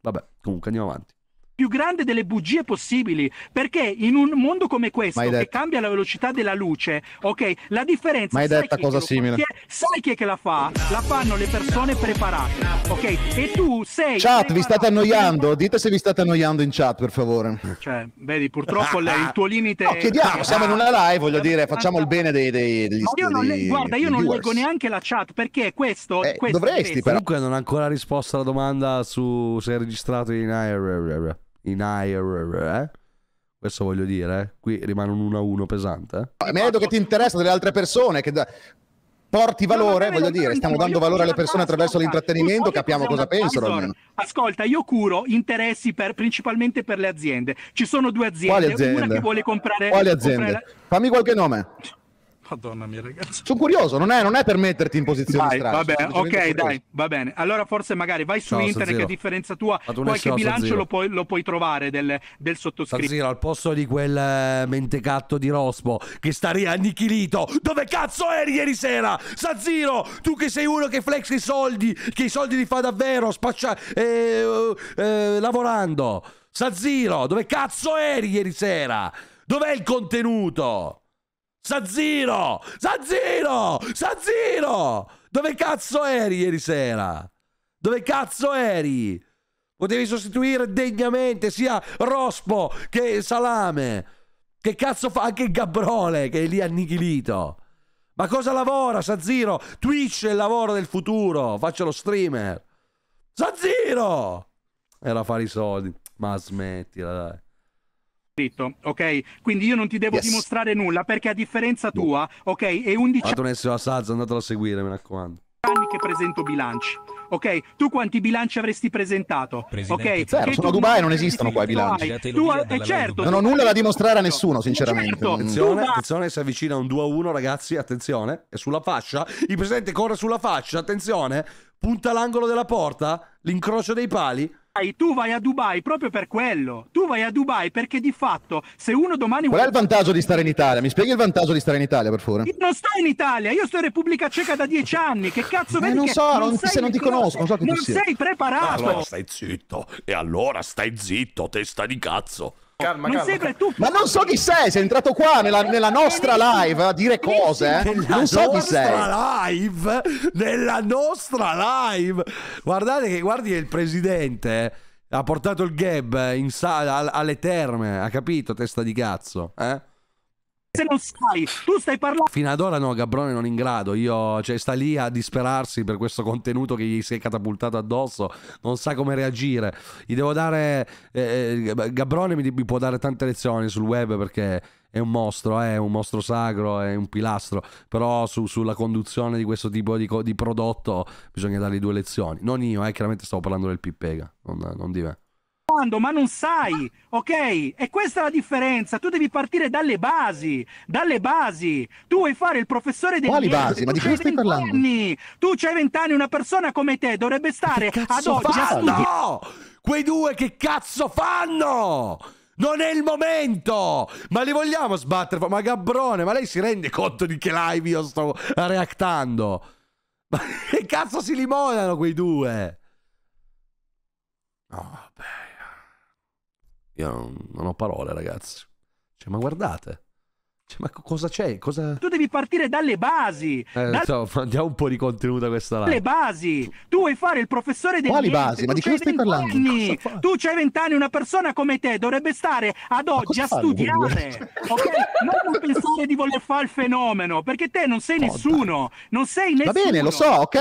Vabbè, comunque andiamo avanti più grande delle bugie possibili, perché in un mondo come questo che cambia la velocità della luce, ok, la differenza Mai sai detta cosa simile. Fa, sai chi è che la fa? La fanno le persone preparate, ok? E tu sei Chat, vi state annoiando? Dite se vi state annoiando in chat, per favore. Cioè, vedi, purtroppo il tuo limite No, chiediamo, siamo in una live, voglio dire, facciamo il bene dei, dei degli, io non le, guarda, io non leggo neanche la chat perché questo, eh, questo dovresti questo. però. Comunque non ha ancora risposto alla domanda su se è registrato in aereo in air. Eh? Questo voglio dire, eh? qui rimane un 1-1 pesante. Eh? A me che ti interessa delle altre persone, che da... porti valore, no, voglio dire, stiamo dando valore alle persone ascolta, attraverso l'intrattenimento, capiamo cosa pensano almeno. Ascolta, io curo interessi per, principalmente per le aziende. Ci sono due aziende, Quali aziende? una che vuole comprare... Quali aziende? Comprare... Fammi qualche nome. Madonna mia, ragazzi. Sono curioso, non è, non è per metterti in posizione dai, Va bene, ok, dai, va bene. Allora forse magari vai su no, internet che a differenza tua qualche bilancio lo puoi, lo puoi, trovare del, del sottoscritto. Saziro, al posto di quel eh, mentecatto di Rospo che sta riannichilito, Dove cazzo eri ieri sera? Saziro, tu che sei uno che flex i soldi, che i soldi li fa davvero, spaccia... Eh, eh, lavorando. Saziro, dove cazzo eri ieri sera? Dov'è il contenuto? Sanzino! Sanzino! Sanzino! Dove cazzo eri ieri sera? Dove cazzo eri? Potevi sostituire degnamente sia Rospo che Salame. Che cazzo fa anche Gabrone che è lì annichilito? Ma cosa lavora Sanzino? Twitch è il lavoro del futuro. Faccio lo streamer. Sanzino! Era fare i soldi. Ma smettila dai ok? Quindi io non ti devo yes. dimostrare nulla perché a differenza tua, ok? E 11 anni. Antonessimo Assazzo, andatelo a seguire, mi raccomando. Anni che presento bilanci. Ok, tu quanti bilanci avresti presentato? Presidente, ok, zero, sono a Dubai, non esistono qua i bilanci. Hai. Tu, eh, certo, non ho nulla da dimostrare a certo, nessuno, sinceramente. Certo, attenzione, attenzione, si avvicina un 2-1, a ragazzi, attenzione, è sulla fascia. Il presidente corre sulla fascia, attenzione, punta l'angolo della porta, l'incrocio dei pali. Dubai, tu vai a Dubai proprio per quello. Tu vai a Dubai perché di fatto se uno domani... Qual è il vantaggio di stare in Italia? Mi spieghi il vantaggio di stare in Italia, per favore? Io non sto in Italia, io sto in Repubblica Ceca da dieci anni. Che cazzo eh, vedi? Eh, non che so, non, sei, se non ti conosco, non so che non tu sei. sei preparato. Allora stai zitto. E allora stai zitto, testa di cazzo. Calma, calma. calma. Tu... Ma non so chi sei, sei entrato qua nella, nella nostra live a dire cose. Eh. Non so chi sei. Live, nella nostra live. Guardate che guardi il presidente eh, ha portato il Gab in sala alle terme, ha capito testa di cazzo, eh? se non sai? Tu stai parlando. Fino ad ora no, Gabrone non in grado. Io, cioè, sta lì a disperarsi per questo contenuto che gli si è catapultato addosso. Non sa come reagire. Gli devo dare. Eh, eh Gabrone mi, mi può dare tante lezioni sul web perché è un mostro, eh, è un mostro sacro, è un pilastro, però su, sulla conduzione di questo tipo di, di, prodotto bisogna dargli due lezioni. Non io, eh, chiaramente stavo parlando del Pippega, non, non di me quando, ma non sai, ok? E questa è la differenza. Tu devi partire dalle basi, dalle basi. Tu vuoi fare il professore dei Quali basi? Ma di cosa stai parlando? Anni. Tu c'hai vent'anni, una persona come te dovrebbe stare ad oggi a No! Quei due che cazzo fanno? Non è il momento! Ma li vogliamo sbattere? Ma Gabrone, ma lei si rende conto di che live io sto reactando? Ma che cazzo si limonano quei due? Oh, vabbè. Io non, ho parole, ragazzi. Cioè, ma guardate. Cioè, ma cosa c'è? Cosa... Tu devi partire dalle basi. Eh, dal... so, andiamo un po' di contenuto a questa live. Le basi. Tu vuoi fare il professore dei Quali basi? Tu ma di cosa stai parlando? Cosa tu c'hai vent'anni, una persona come te dovrebbe stare ad oggi a studiare. ok? Non pensare di voler fare il fenomeno, perché te non sei Fonda. nessuno. Non sei nessuno. Va bene, lo so, ok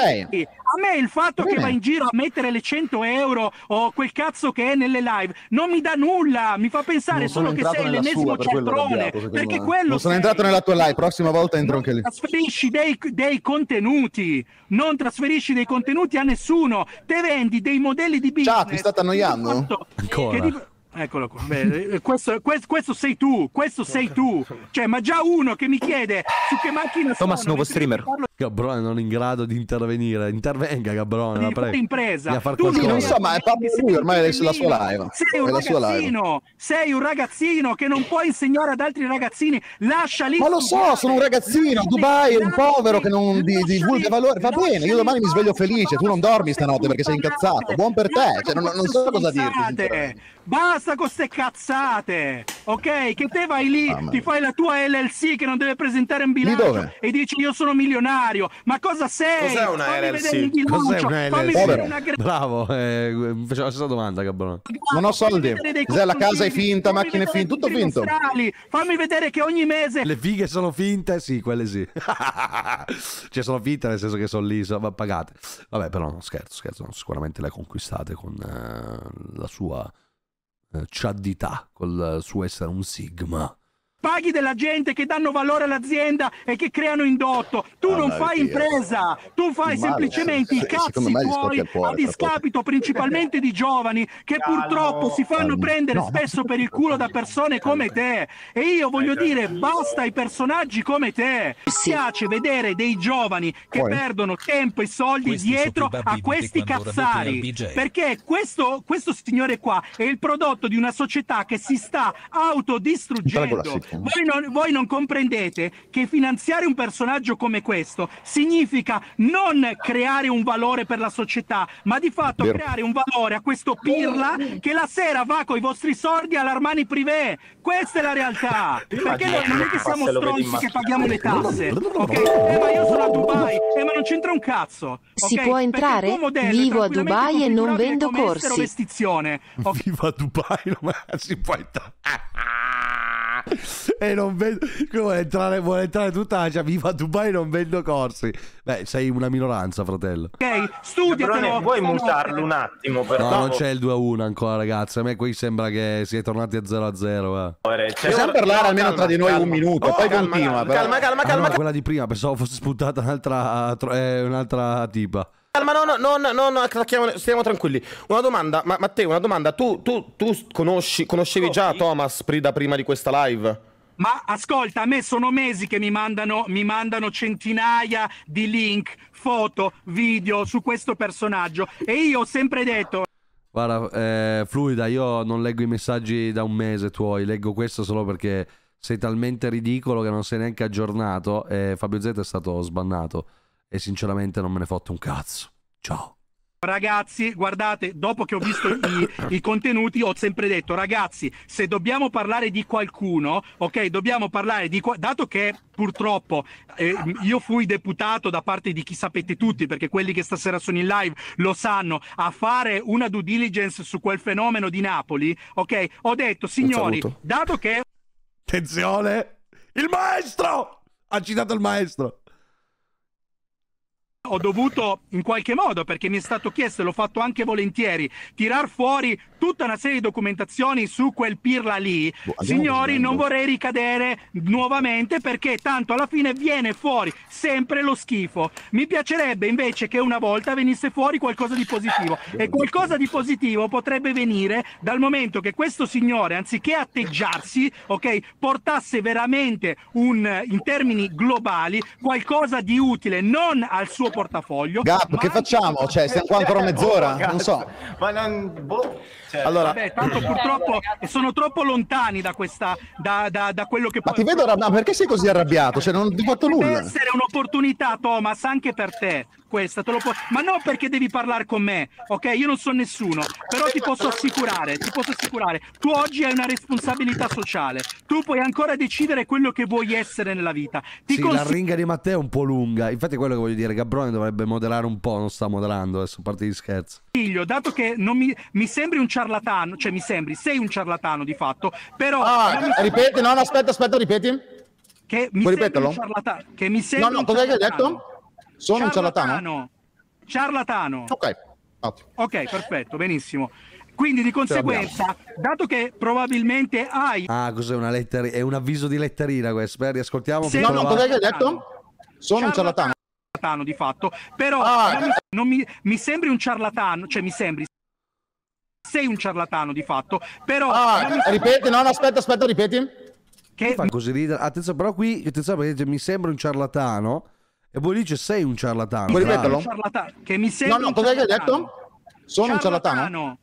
a me il fatto Bene. che va in giro a mettere le 100 euro o quel cazzo che è nelle live non mi dà nulla, mi fa pensare solo che sei l'ennesimo per cialtrone. perché quello non sono sei... entrato nella tua live, prossima volta entro non anche lì. Trasferisci dei, dei, contenuti, non trasferisci dei contenuti a nessuno, te vendi dei modelli di business. Ciao, ti state annoiando? Ancora. Che, Eccolo qua. Beh, eh, questo, questo, questo, sei tu, questo sei tu. Cioè, ma già uno che mi chiede su che macchina Thomas, sono nuovo streamer. Gabrone non in grado di intervenire. Intervenga, Gabrone. La prego. impresa. Tu sì, non so, ma è proprio lui ormai è sulla sua live. Sei un, ragazzino, sei un ragazzino che non può insegnare ad altri ragazzini. Lascia lì. Ma lo so, sono un ragazzino. Dubai è un povero che non divulga valore. Va bene, io domani mi sveglio felice. Tu non dormi stanotte perché sei incazzato. Buon per te. Cioè, non, non so cosa dirti. Basta con queste cazzate. Ok? Che te vai lì, ti fai la tua LLC che non deve presentare un bilancio e dici io sono milionario contrario. Ma cosa sei? Cos'è una Fammi LLC? Cos'è una LLC? Una... Bravo, eh, facevo la stessa domanda, Gabbron. Non ho soldi. Cos'è la casa è finta, macchine finte, tutto finto. Fammi vedere che ogni mese Le fighe sono finte? Sì, quelle sì. cioè sono finte nel senso che sono lì, sono pagate. Vabbè, però no, scherzo, scherzo, no, sicuramente le conquistate con eh, la sua eh, ciaddità, col suo essere un sigma. Paghi della gente che danno valore all'azienda e che creano indotto. Tu ah, non fai impresa, tu fai male, semplicemente i cazzi tuoi a discapito principalmente di giovani che purtroppo si fanno prendere spesso per il culo da persone come te. E io voglio dire, basta ai personaggi come te. Mi piace vedere dei giovani che perdono tempo e soldi dietro a questi cazzari. Perché questo, questo signore qua è il prodotto di una società che si sta autodistruggendo. Voi non, voi non comprendete che finanziare un personaggio come questo significa non creare un valore per la società, ma di fatto Vero. creare un valore a questo pirla che la sera va con i vostri soldi all'Armani Privé. Questa è la realtà. Perché noi non è che siamo stronzi che paghiamo le tasse. Ok? Eh, ma io sono a Dubai. Eh, ma non c'entra un cazzo. Okay? Si può entrare? Vivo a Dubai e non vendo corsi. Okay? Vivo a Dubai, non si può entrare. e non vedo. Vuole entrare, vuole entrare tutta Asia, viva Dubai, non vendo corsi. Beh, sei una minoranza, fratello. Ok, studiatelo. puoi mutarlo un attimo, però? No, non c'è il 2 a 1 ancora, ragazzi. A me qui sembra che si è tornati a 0 a 0. Eh. Possiamo parlare almeno calma, tra di noi calma. un minuto, oh, poi calma, continua. Calma, calma, calma, ah, no, calma, Quella di prima, pensavo fosse spuntata un'altra, eh, un'altra tipa. Calma, no, no, no, no, no, attacchiamo, stiamo tranquilli. Una domanda, ma, Matteo, una domanda. Tu, tu, tu conosci, conoscevi già Thomas da prima di questa live? Ma ascolta, a me sono mesi che mi mandano, mi mandano centinaia di link, foto, video su questo personaggio e io ho sempre detto... Guarda, eh, Fluida, io non leggo i messaggi da un mese tuoi, leggo questo solo perché sei talmente ridicolo che non sei neanche aggiornato e Fabio Z è stato sbannato e sinceramente non me ne fotte un cazzo. Ciao. Ragazzi, guardate, dopo che ho visto i, i, contenuti ho sempre detto, ragazzi, se dobbiamo parlare di qualcuno, ok, dobbiamo parlare di... Dato che purtroppo eh, io fui deputato da parte di chi sapete tutti, perché quelli che stasera sono in live lo sanno, a fare una due diligence su quel fenomeno di Napoli, ok, ho detto, signori, dato che... Attenzione, il maestro! Ha citato il maestro ho dovuto in qualche modo, perché mi è stato chiesto e l'ho fatto anche volentieri, tirar fuori tutta una serie di documentazioni su quel pirla lì. Boh, Signori, non vorrei ricadere nuovamente perché tanto alla fine viene fuori sempre lo schifo. Mi piacerebbe invece che una volta venisse fuori qualcosa di positivo ah, e qualcosa di positivo potrebbe venire dal momento che questo signore, anziché atteggiarsi, ok, portasse veramente un, in termini globali qualcosa di utile non al suo portafoglio. Gap, che facciamo? Anche... Cioè, stiamo qua ancora mezz'ora? Oh, non so. Ma non... Boh. Cioè, allora... Vabbè, tanto purtroppo sono troppo lontani da questa... Da, da, da quello che... Ma poi... ti vedo arrabbiato, perché sei così arrabbiato? Cioè, non ti ho fatto nulla. Deve essere un'opportunità, Thomas, anche per te questa te lo puoi. Ma non perché devi parlare con me, ok? Io non so nessuno, però ti posso assicurare, ti posso assicurare, tu oggi hai una responsabilità sociale. Tu puoi ancora decidere quello che vuoi essere nella vita. Ti sì, consig- la ringa di Matteo è un po' lunga. Infatti, quello che voglio dire, Gabrone dovrebbe moderare un po', non sta moderando adesso, a parte gli scherzi. Figlio, dato che mi, mi, sembri un ciarlatano, cioè mi sembri, sei un ciarlatano di fatto, però. Ah, ripeti, no, no, aspetta, aspetta, ripeti. Che mi, sembri un, che mi sembri no, no, cos'è che hai detto? Sono un ciarlatano? Ciarlatano. Ok, ottimo. Ok, perfetto, benissimo. Quindi di conseguenza, dato che probabilmente hai... Ah, cos'è una letterina? È un avviso di letterina questo, beh, riascoltiamo. Se no, no, cos'è che hai detto? Sono un ciarlatano. ciarlatano di fatto, però ah, non, eh. non mi, mi sembri un ciarlatano, cioè mi sembri, sei un ciarlatano di fatto, però... Ah, ripeti, no, no, aspetta, aspetta, ripeti. Che... Mi fa così ridere, attenzione, però qui, attenzione perché mi sembra un ciarlatano, e poi dice sei un ciarlatano. Puoi ripeterlo? che mi sembra No, no, cosa hai detto? Sono ciarlatano. un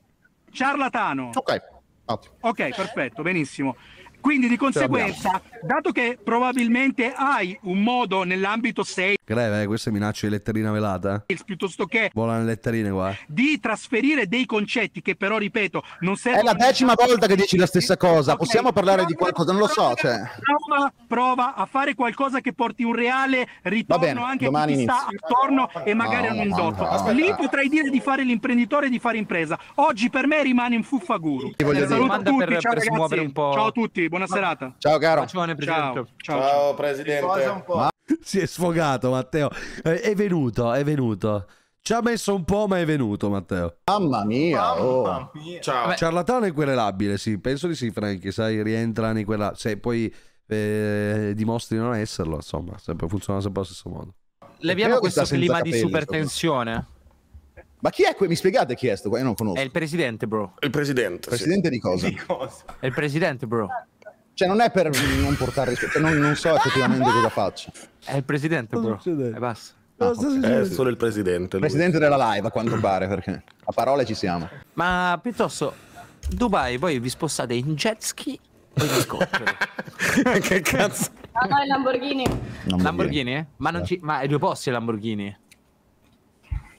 ciarlatano? Ciarlatano. Ok. Ottimo. Ok, perfetto, benissimo. Quindi di conseguenza, dato che probabilmente hai un modo nell'ambito 6... Greve, eh, queste minacce di letterina velata? Piuttosto che... Volano letterine qua. Di trasferire dei concetti che però, ripeto, non servono... È la decima volta che dici la stessa cosa. Okay. Possiamo parlare prova, di qualcosa? Non lo so, prova, cioè... prova, prova, a fare qualcosa che porti un reale ritorno bene, anche a chi sta attorno e magari a no, indotto. Lì potrei dire di fare l'imprenditore e di fare impresa. Oggi per me rimane in fuffa guru. Saluto tutti, per, ciao per ragazzi. Ciao a tutti buona serata. Ciao caro. Bacione, presidente. Ciao, ciao, ciao. presidente. Ma... Si è sfogato Matteo. Eh, è venuto, è venuto. Ci ha messo un po', ma è venuto Matteo. Mamma mia, Mamma oh. mia. Ciao. Ciarlatano è quell'elabile, sì, penso di sì, Franchi, sai, rientra in quella... Se poi eh, dimostri non esserlo, insomma, sempre, funziona sempre allo stesso modo. Leviamo questo clima capelli, di supertensione. Ma chi è? qui? mi spiegate chi è questo qua? Io non conosco. È il presidente, bro. Il presidente. Presidente sì. di cosa? Di cosa? È il presidente, bro. Cioè, non è per non portare rispetto, cioè, non, non so effettivamente cosa faccio. È il presidente, bro. E basta. Ah, okay. È solo il presidente. Il presidente della live, a quanto pare, perché a parole ci siamo. Ma piuttosto, Dubai, voi vi spostate in jet ski o in scotter? che cazzo? Ah, no, è Lamborghini. Lamborghini? Lamborghini eh? Ma, non eh. ci... Ma è due posti Lamborghini?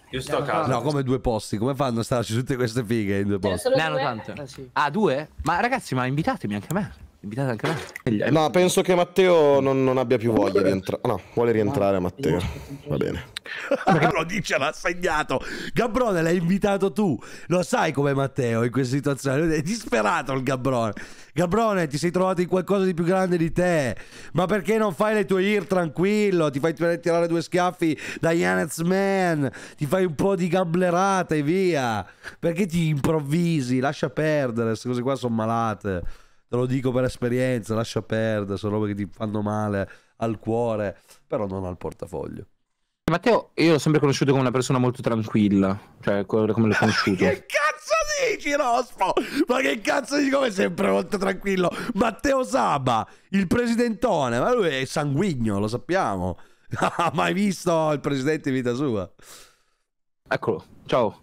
Io sto a casa. No, come due posti? Come fanno a starci tutte queste fighe in due cioè, posti? Ne hanno tante. Ah, sì. ah, due? Ma ragazzi, ma invitatemi anche a me invitate anche me. No, penso che Matteo non, non abbia più voglia di entrare. No, vuole rientrare Matteo. Va bene. lo dice, l'ha segnato. Gabrone l'hai invitato tu. Lo sai come Matteo in questa situazione. È disperato il Gabrone. Gabrone, ti sei trovato in qualcosa di più grande di te. Ma perché non fai le tue IR tranquillo? Ti fai tirare due schiaffi da Yanez Man. Ti fai un po' di gamblerata e via. Perché ti improvvisi? Lascia perdere. Queste cose qua sono malate te lo dico per esperienza, lascia perdere, sono robe che ti fanno male al cuore, però non al portafoglio. Matteo, io l'ho sempre conosciuto come una persona molto tranquilla, cioè come l'ho conosciuto. che cazzo dici, Rospo? Ma che cazzo dici come sempre molto tranquillo? Matteo Saba, il presidentone, ma lui è sanguigno, lo sappiamo. Ha mai visto il presidente in vita sua? Eccolo, ciao.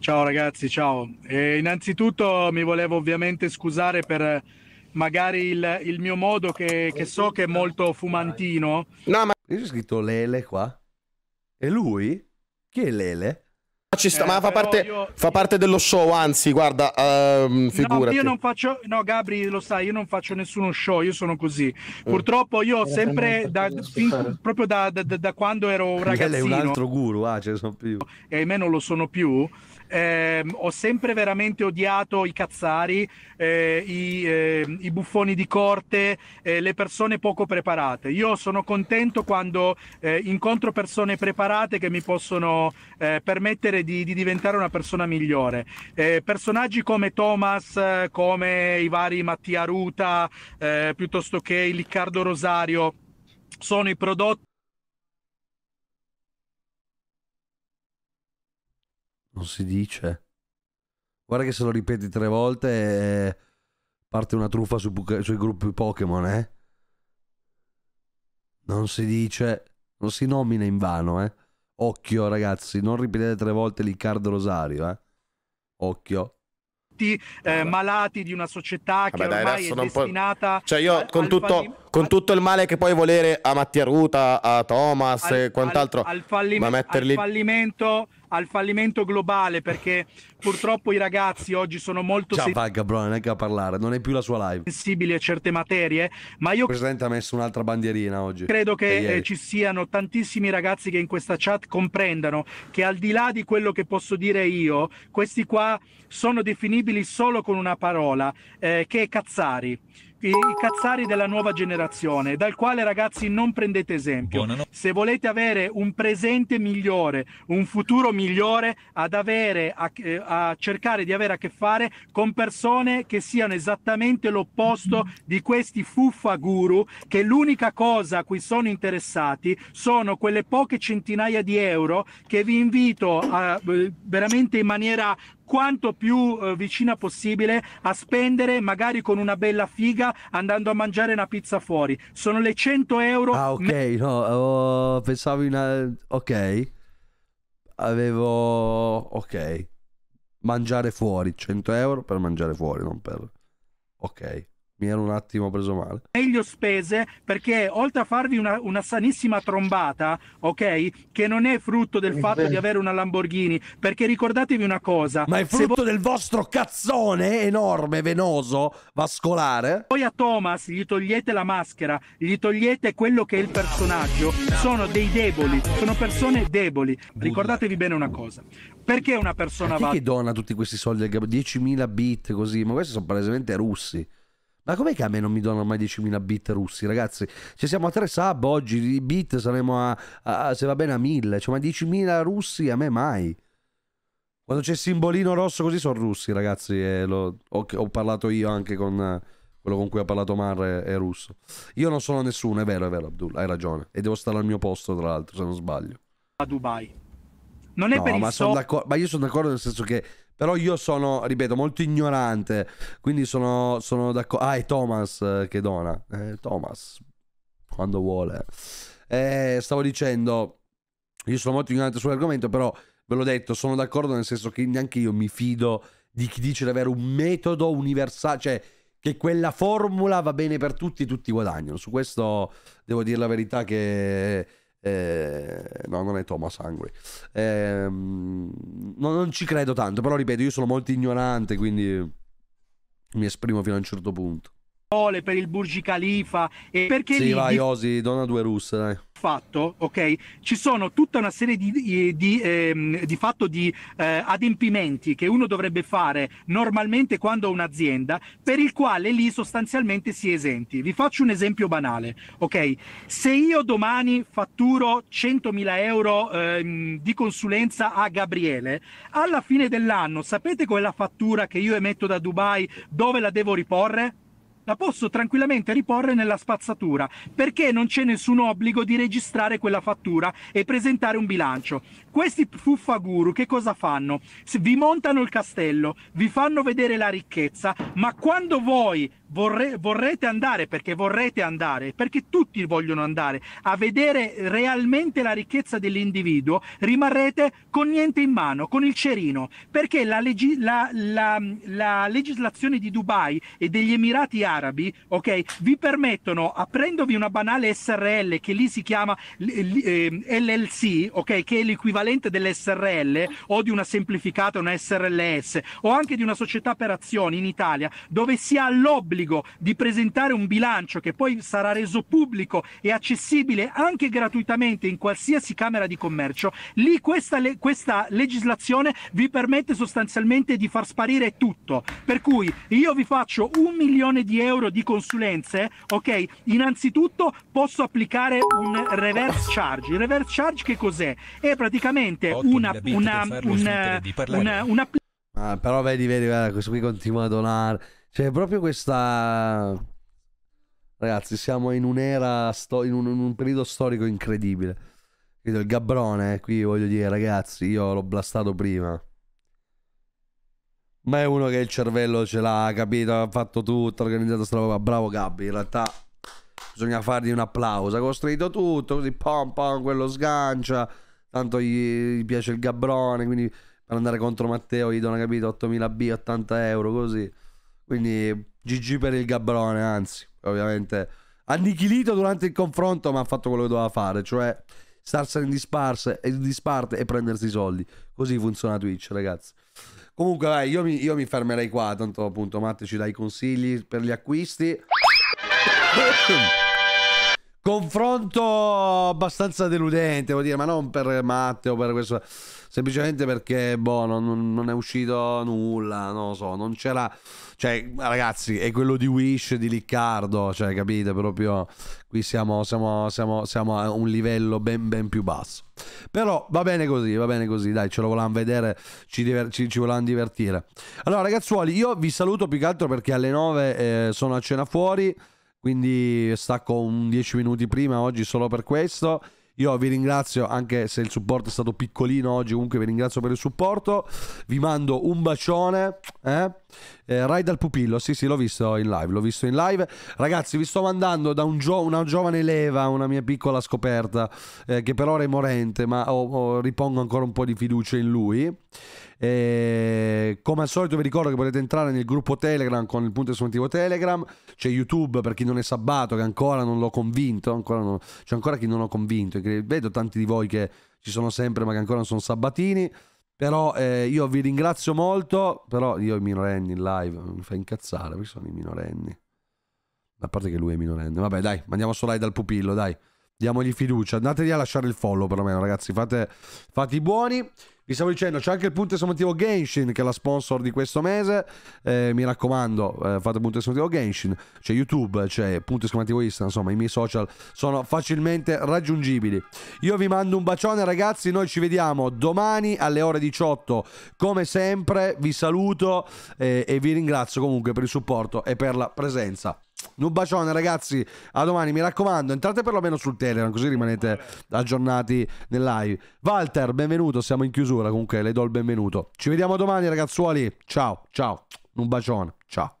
Ciao ragazzi, ciao. E innanzitutto mi volevo ovviamente scusare per eh, magari il, il mio modo che, che, so che è molto fumantino. No, ma io ho scritto Lele qua. E lui? Chi è Lele? Sta, eh, ma fa parte, io... fa parte, dello show, anzi, guarda, um, figurati. No, io non faccio, no, Gabri, lo sai, io non faccio nessuno show, io sono così. Eh. Purtroppo io ho sempre, da, fin, proprio da, da, da, quando ero un ragazzino... Lei è un altro guru, ah, ce ne sono più. E ahimè non lo sono più, eh, ho sempre veramente odiato i cazzari, eh, i, eh, i, buffoni di corte, eh, le persone poco preparate. Io sono contento quando eh, incontro persone preparate che mi possono eh, permettere di, di, diventare una persona migliore. personaggi come Thomas, come i vari Mattia Ruta, piuttosto che il Riccardo Rosario sono i prodotti Non si dice. Guarda che se lo ripeti tre volte eh, parte una truffa su, sui gruppi Pokémon, eh? Non si dice, non si nomina in vano, eh? Occhio ragazzi, non ripetete tre volte l'Icardo Rosario, eh? Occhio. Eh, malati di una società che Vabbè, ormai dai, è destinata... Cioè io con tutto... Fari con al... tutto il male che puoi volere a Mattia Ruta, a Thomas al, e quant'altro, al, ma metterli... al fallimento al fallimento globale perché purtroppo i ragazzi oggi sono molto Ciao, Vagga, bro, non è che a parlare, non è più la sua live. sensibili a certe materie, ma io il presidente ha messo un'altra bandierina oggi. Credo che eh, ci siano tantissimi ragazzi che in questa chat comprendano che al di là di quello che posso dire io, questi qua sono definibili solo con una parola, eh, che è cazzari i, cazzari della nuova generazione, dal quale ragazzi non prendete esempio. Buonano. Se volete avere un presente migliore, un futuro migliore, ad avere a, eh, a, cercare di avere a che fare con persone che siano esattamente l'opposto di questi fuffa guru che l'unica cosa a cui sono interessati sono quelle poche centinaia di euro che vi invito a, eh, veramente in maniera quanto più eh, vicina possibile a spendere magari con una bella figa andando a mangiare una pizza fuori. Sono le 100 euro. Ah ok, me- no, oh, pensavo in... Una... ok. Avevo... ok. Mangiare fuori, 100 euro per mangiare fuori, non per... ok mi ero un attimo preso male. Meglio spese perché oltre a farvi una, una sanissima trombata, ok, che non è frutto del fatto di avere una Lamborghini, perché ricordatevi una cosa. Ma è frutto del vostro cazzone enorme, venoso, vascolare. Poi a Thomas gli togliete la maschera, gli togliete quello che è il personaggio, sono dei deboli, sono persone deboli. Ricordatevi bene una cosa. Perché una persona va... Chi dona tutti questi soldi? 10.000 bit così, ma questi sono palesemente russi. Ma com'è che a me non mi donano mai 10.000 bit russi, ragazzi? Cioè, siamo a 3 sub oggi, i bit saremo a, a, se va bene, a 1.000. Cioè, ma 10.000 russi a me mai. Quando c'è il simbolino rosso così sono russi, ragazzi. Eh, lo, ho, ho, parlato io anche con quello con cui ha parlato Mar, è, è, russo. Io non sono nessuno, è vero, è vero, Abdul, hai ragione. E devo stare al mio posto, tra l'altro, se non sbaglio. A Dubai. Non è no, per ma il so- Ma io sono d'accordo nel senso che però io sono, ripeto, molto ignorante, quindi sono, sono d'accordo. Ah, è Thomas eh, che dona. Eh, Thomas, quando vuole. Eh, stavo dicendo, io sono molto ignorante sull'argomento, però ve l'ho detto, sono d'accordo nel senso che neanche io mi fido di chi dice di avere un metodo universale, cioè che quella formula va bene per tutti e tutti guadagnano. Su questo devo dire la verità che eh, no, non è Thomas Angry. Eh, no, non ci credo tanto, però ripeto, io sono molto ignorante, quindi mi esprimo fino a un certo punto parole per il Burj Khalifa e perché sì, lì vai di... Osi, dona due russe, dai. Fatto, ok? Ci sono tutta una serie di, di, di, ehm, di fatto di eh, adempimenti che uno dovrebbe fare normalmente quando ha un'azienda, per il quale lì sostanzialmente si è esenti. Vi faccio un esempio banale, ok? Se io domani fatturo 100.000 euro ehm, di consulenza a Gabriele, alla fine dell'anno sapete quella fattura che io emetto da Dubai dove la devo riporre? la posso tranquillamente riporre nella spazzatura perché non c'è nessun obbligo di registrare quella fattura e presentare un bilancio. Questi fuffaguru che cosa fanno? Vi montano il castello, vi fanno vedere la ricchezza, ma quando voi vorre vorrete andare perché vorrete andare, perché tutti vogliono andare a vedere realmente la ricchezza dell'individuo, rimarrete con niente in mano, con il cerino, perché la, legi la, la, la legislazione di Dubai e degli Emirati Arabi arabi, ok, vi permettono, aprendovi una banale SRL che lì si chiama LLC, eh, ok, che è l'equivalente dell'SRL o di una semplificata, una SRLS, o anche di una società per azioni in Italia, dove si ha l'obbligo di presentare un bilancio che poi sarà reso pubblico e accessibile anche gratuitamente in qualsiasi Camera di Commercio, lì questa, le questa legislazione vi permette sostanzialmente di far sparire tutto. Per cui io vi faccio un milione di euro euro di consulenze, ok, innanzitutto posso applicare un reverse charge. Il reverse charge che cos'è? È praticamente una, una, una, una, una... Ah, però vedi, vedi, guarda, questo qui continua a donare. C'è cioè, proprio questa... Ragazzi, siamo in un'era, sto... in, un, in un periodo storico incredibile. Il Gabrone, eh, qui voglio dire, ragazzi, io l'ho blastato prima. Ma è uno che il cervello ce l'ha, capito? Ha fatto tutto, ha organizzato sta roba. Bravo Gabby, in realtà bisogna fargli un applauso. Ha costruito tutto, così pom pom, quello sgancia. Tanto gli, gli piace il gabbrone, quindi per andare contro Matteo gli dona, capito, 8000 B, 80 euro, così. Quindi GG per il gabbrone, anzi, ovviamente annichilito durante il confronto, ma ha fatto quello che doveva fare, cioè starsene in disparte e prendersi i soldi. Così funziona Twitch, ragazzi. Comunque, vai, io, mi, io mi fermerei qua. Tanto, appunto, Matte ci dai consigli per gli acquisti. confronto abbastanza deludente, vuol dire, ma non per Matteo, per questo, semplicemente perché, boh, non, non è uscito nulla, non lo so, non c'era, cioè, ragazzi, è quello di Wish di Riccardo, cioè, capite, proprio qui siamo, siamo, siamo, siamo a un livello ben, ben più basso. Però va bene così, va bene così, dai, ce lo volevamo vedere, ci, diver- ci, ci volevamo divertire. Allora, ragazzuoli, io vi saluto più che altro perché alle 9 eh, sono a cena fuori quindi stacco un 10 minuti prima oggi solo per questo. Io vi ringrazio anche se il supporto è stato piccolino oggi, comunque vi ringrazio per il supporto. Vi mando un bacione. Eh? Eh, Rai dal pupillo, sì sì l'ho visto in live, l'ho visto in live. Ragazzi vi sto mandando da un gio- una giovane leva, una mia piccola scoperta, eh, che per ora è morente, ma ho, ho, ripongo ancora un po' di fiducia in lui. Eh, come al solito vi ricordo che potete entrare nel gruppo Telegram con il punto esclamativo Telegram, c'è YouTube per chi non è sabato che ancora non l'ho convinto, ancora non, c'è ancora chi non l'ho convinto, vedo tanti di voi che ci sono sempre ma che ancora non sono sabatini. Però eh, io vi ringrazio molto, però io i minorenni in live mi fa incazzare, perché sono i minorenni. A parte che lui è minorenne. Vabbè dai, mandiamo solo dal pupillo, dai. Diamogli fiducia. Andategli a lasciare il follow perlomeno, ragazzi. Fate, fate i buoni vi stavo dicendo, c'è anche il punto esclamativo Genshin che è la sponsor di questo mese. Eh, mi raccomando, eh, fate punto esclamativo Genshin, c'è YouTube, c'è punto esclamativo Instagram, insomma, i miei social sono facilmente raggiungibili. Io vi mando un bacione ragazzi, noi ci vediamo domani alle ore 18 come sempre. Vi saluto eh, e vi ringrazio comunque per il supporto e per la presenza. Un bacione ragazzi, a domani, mi raccomando, entrate perlomeno sul Telegram così rimanete aggiornati nel live. Walter, benvenuto, siamo in chiusura comunque, le do il benvenuto. Ci vediamo domani ragazzuoli, ciao, ciao, un bacione, ciao.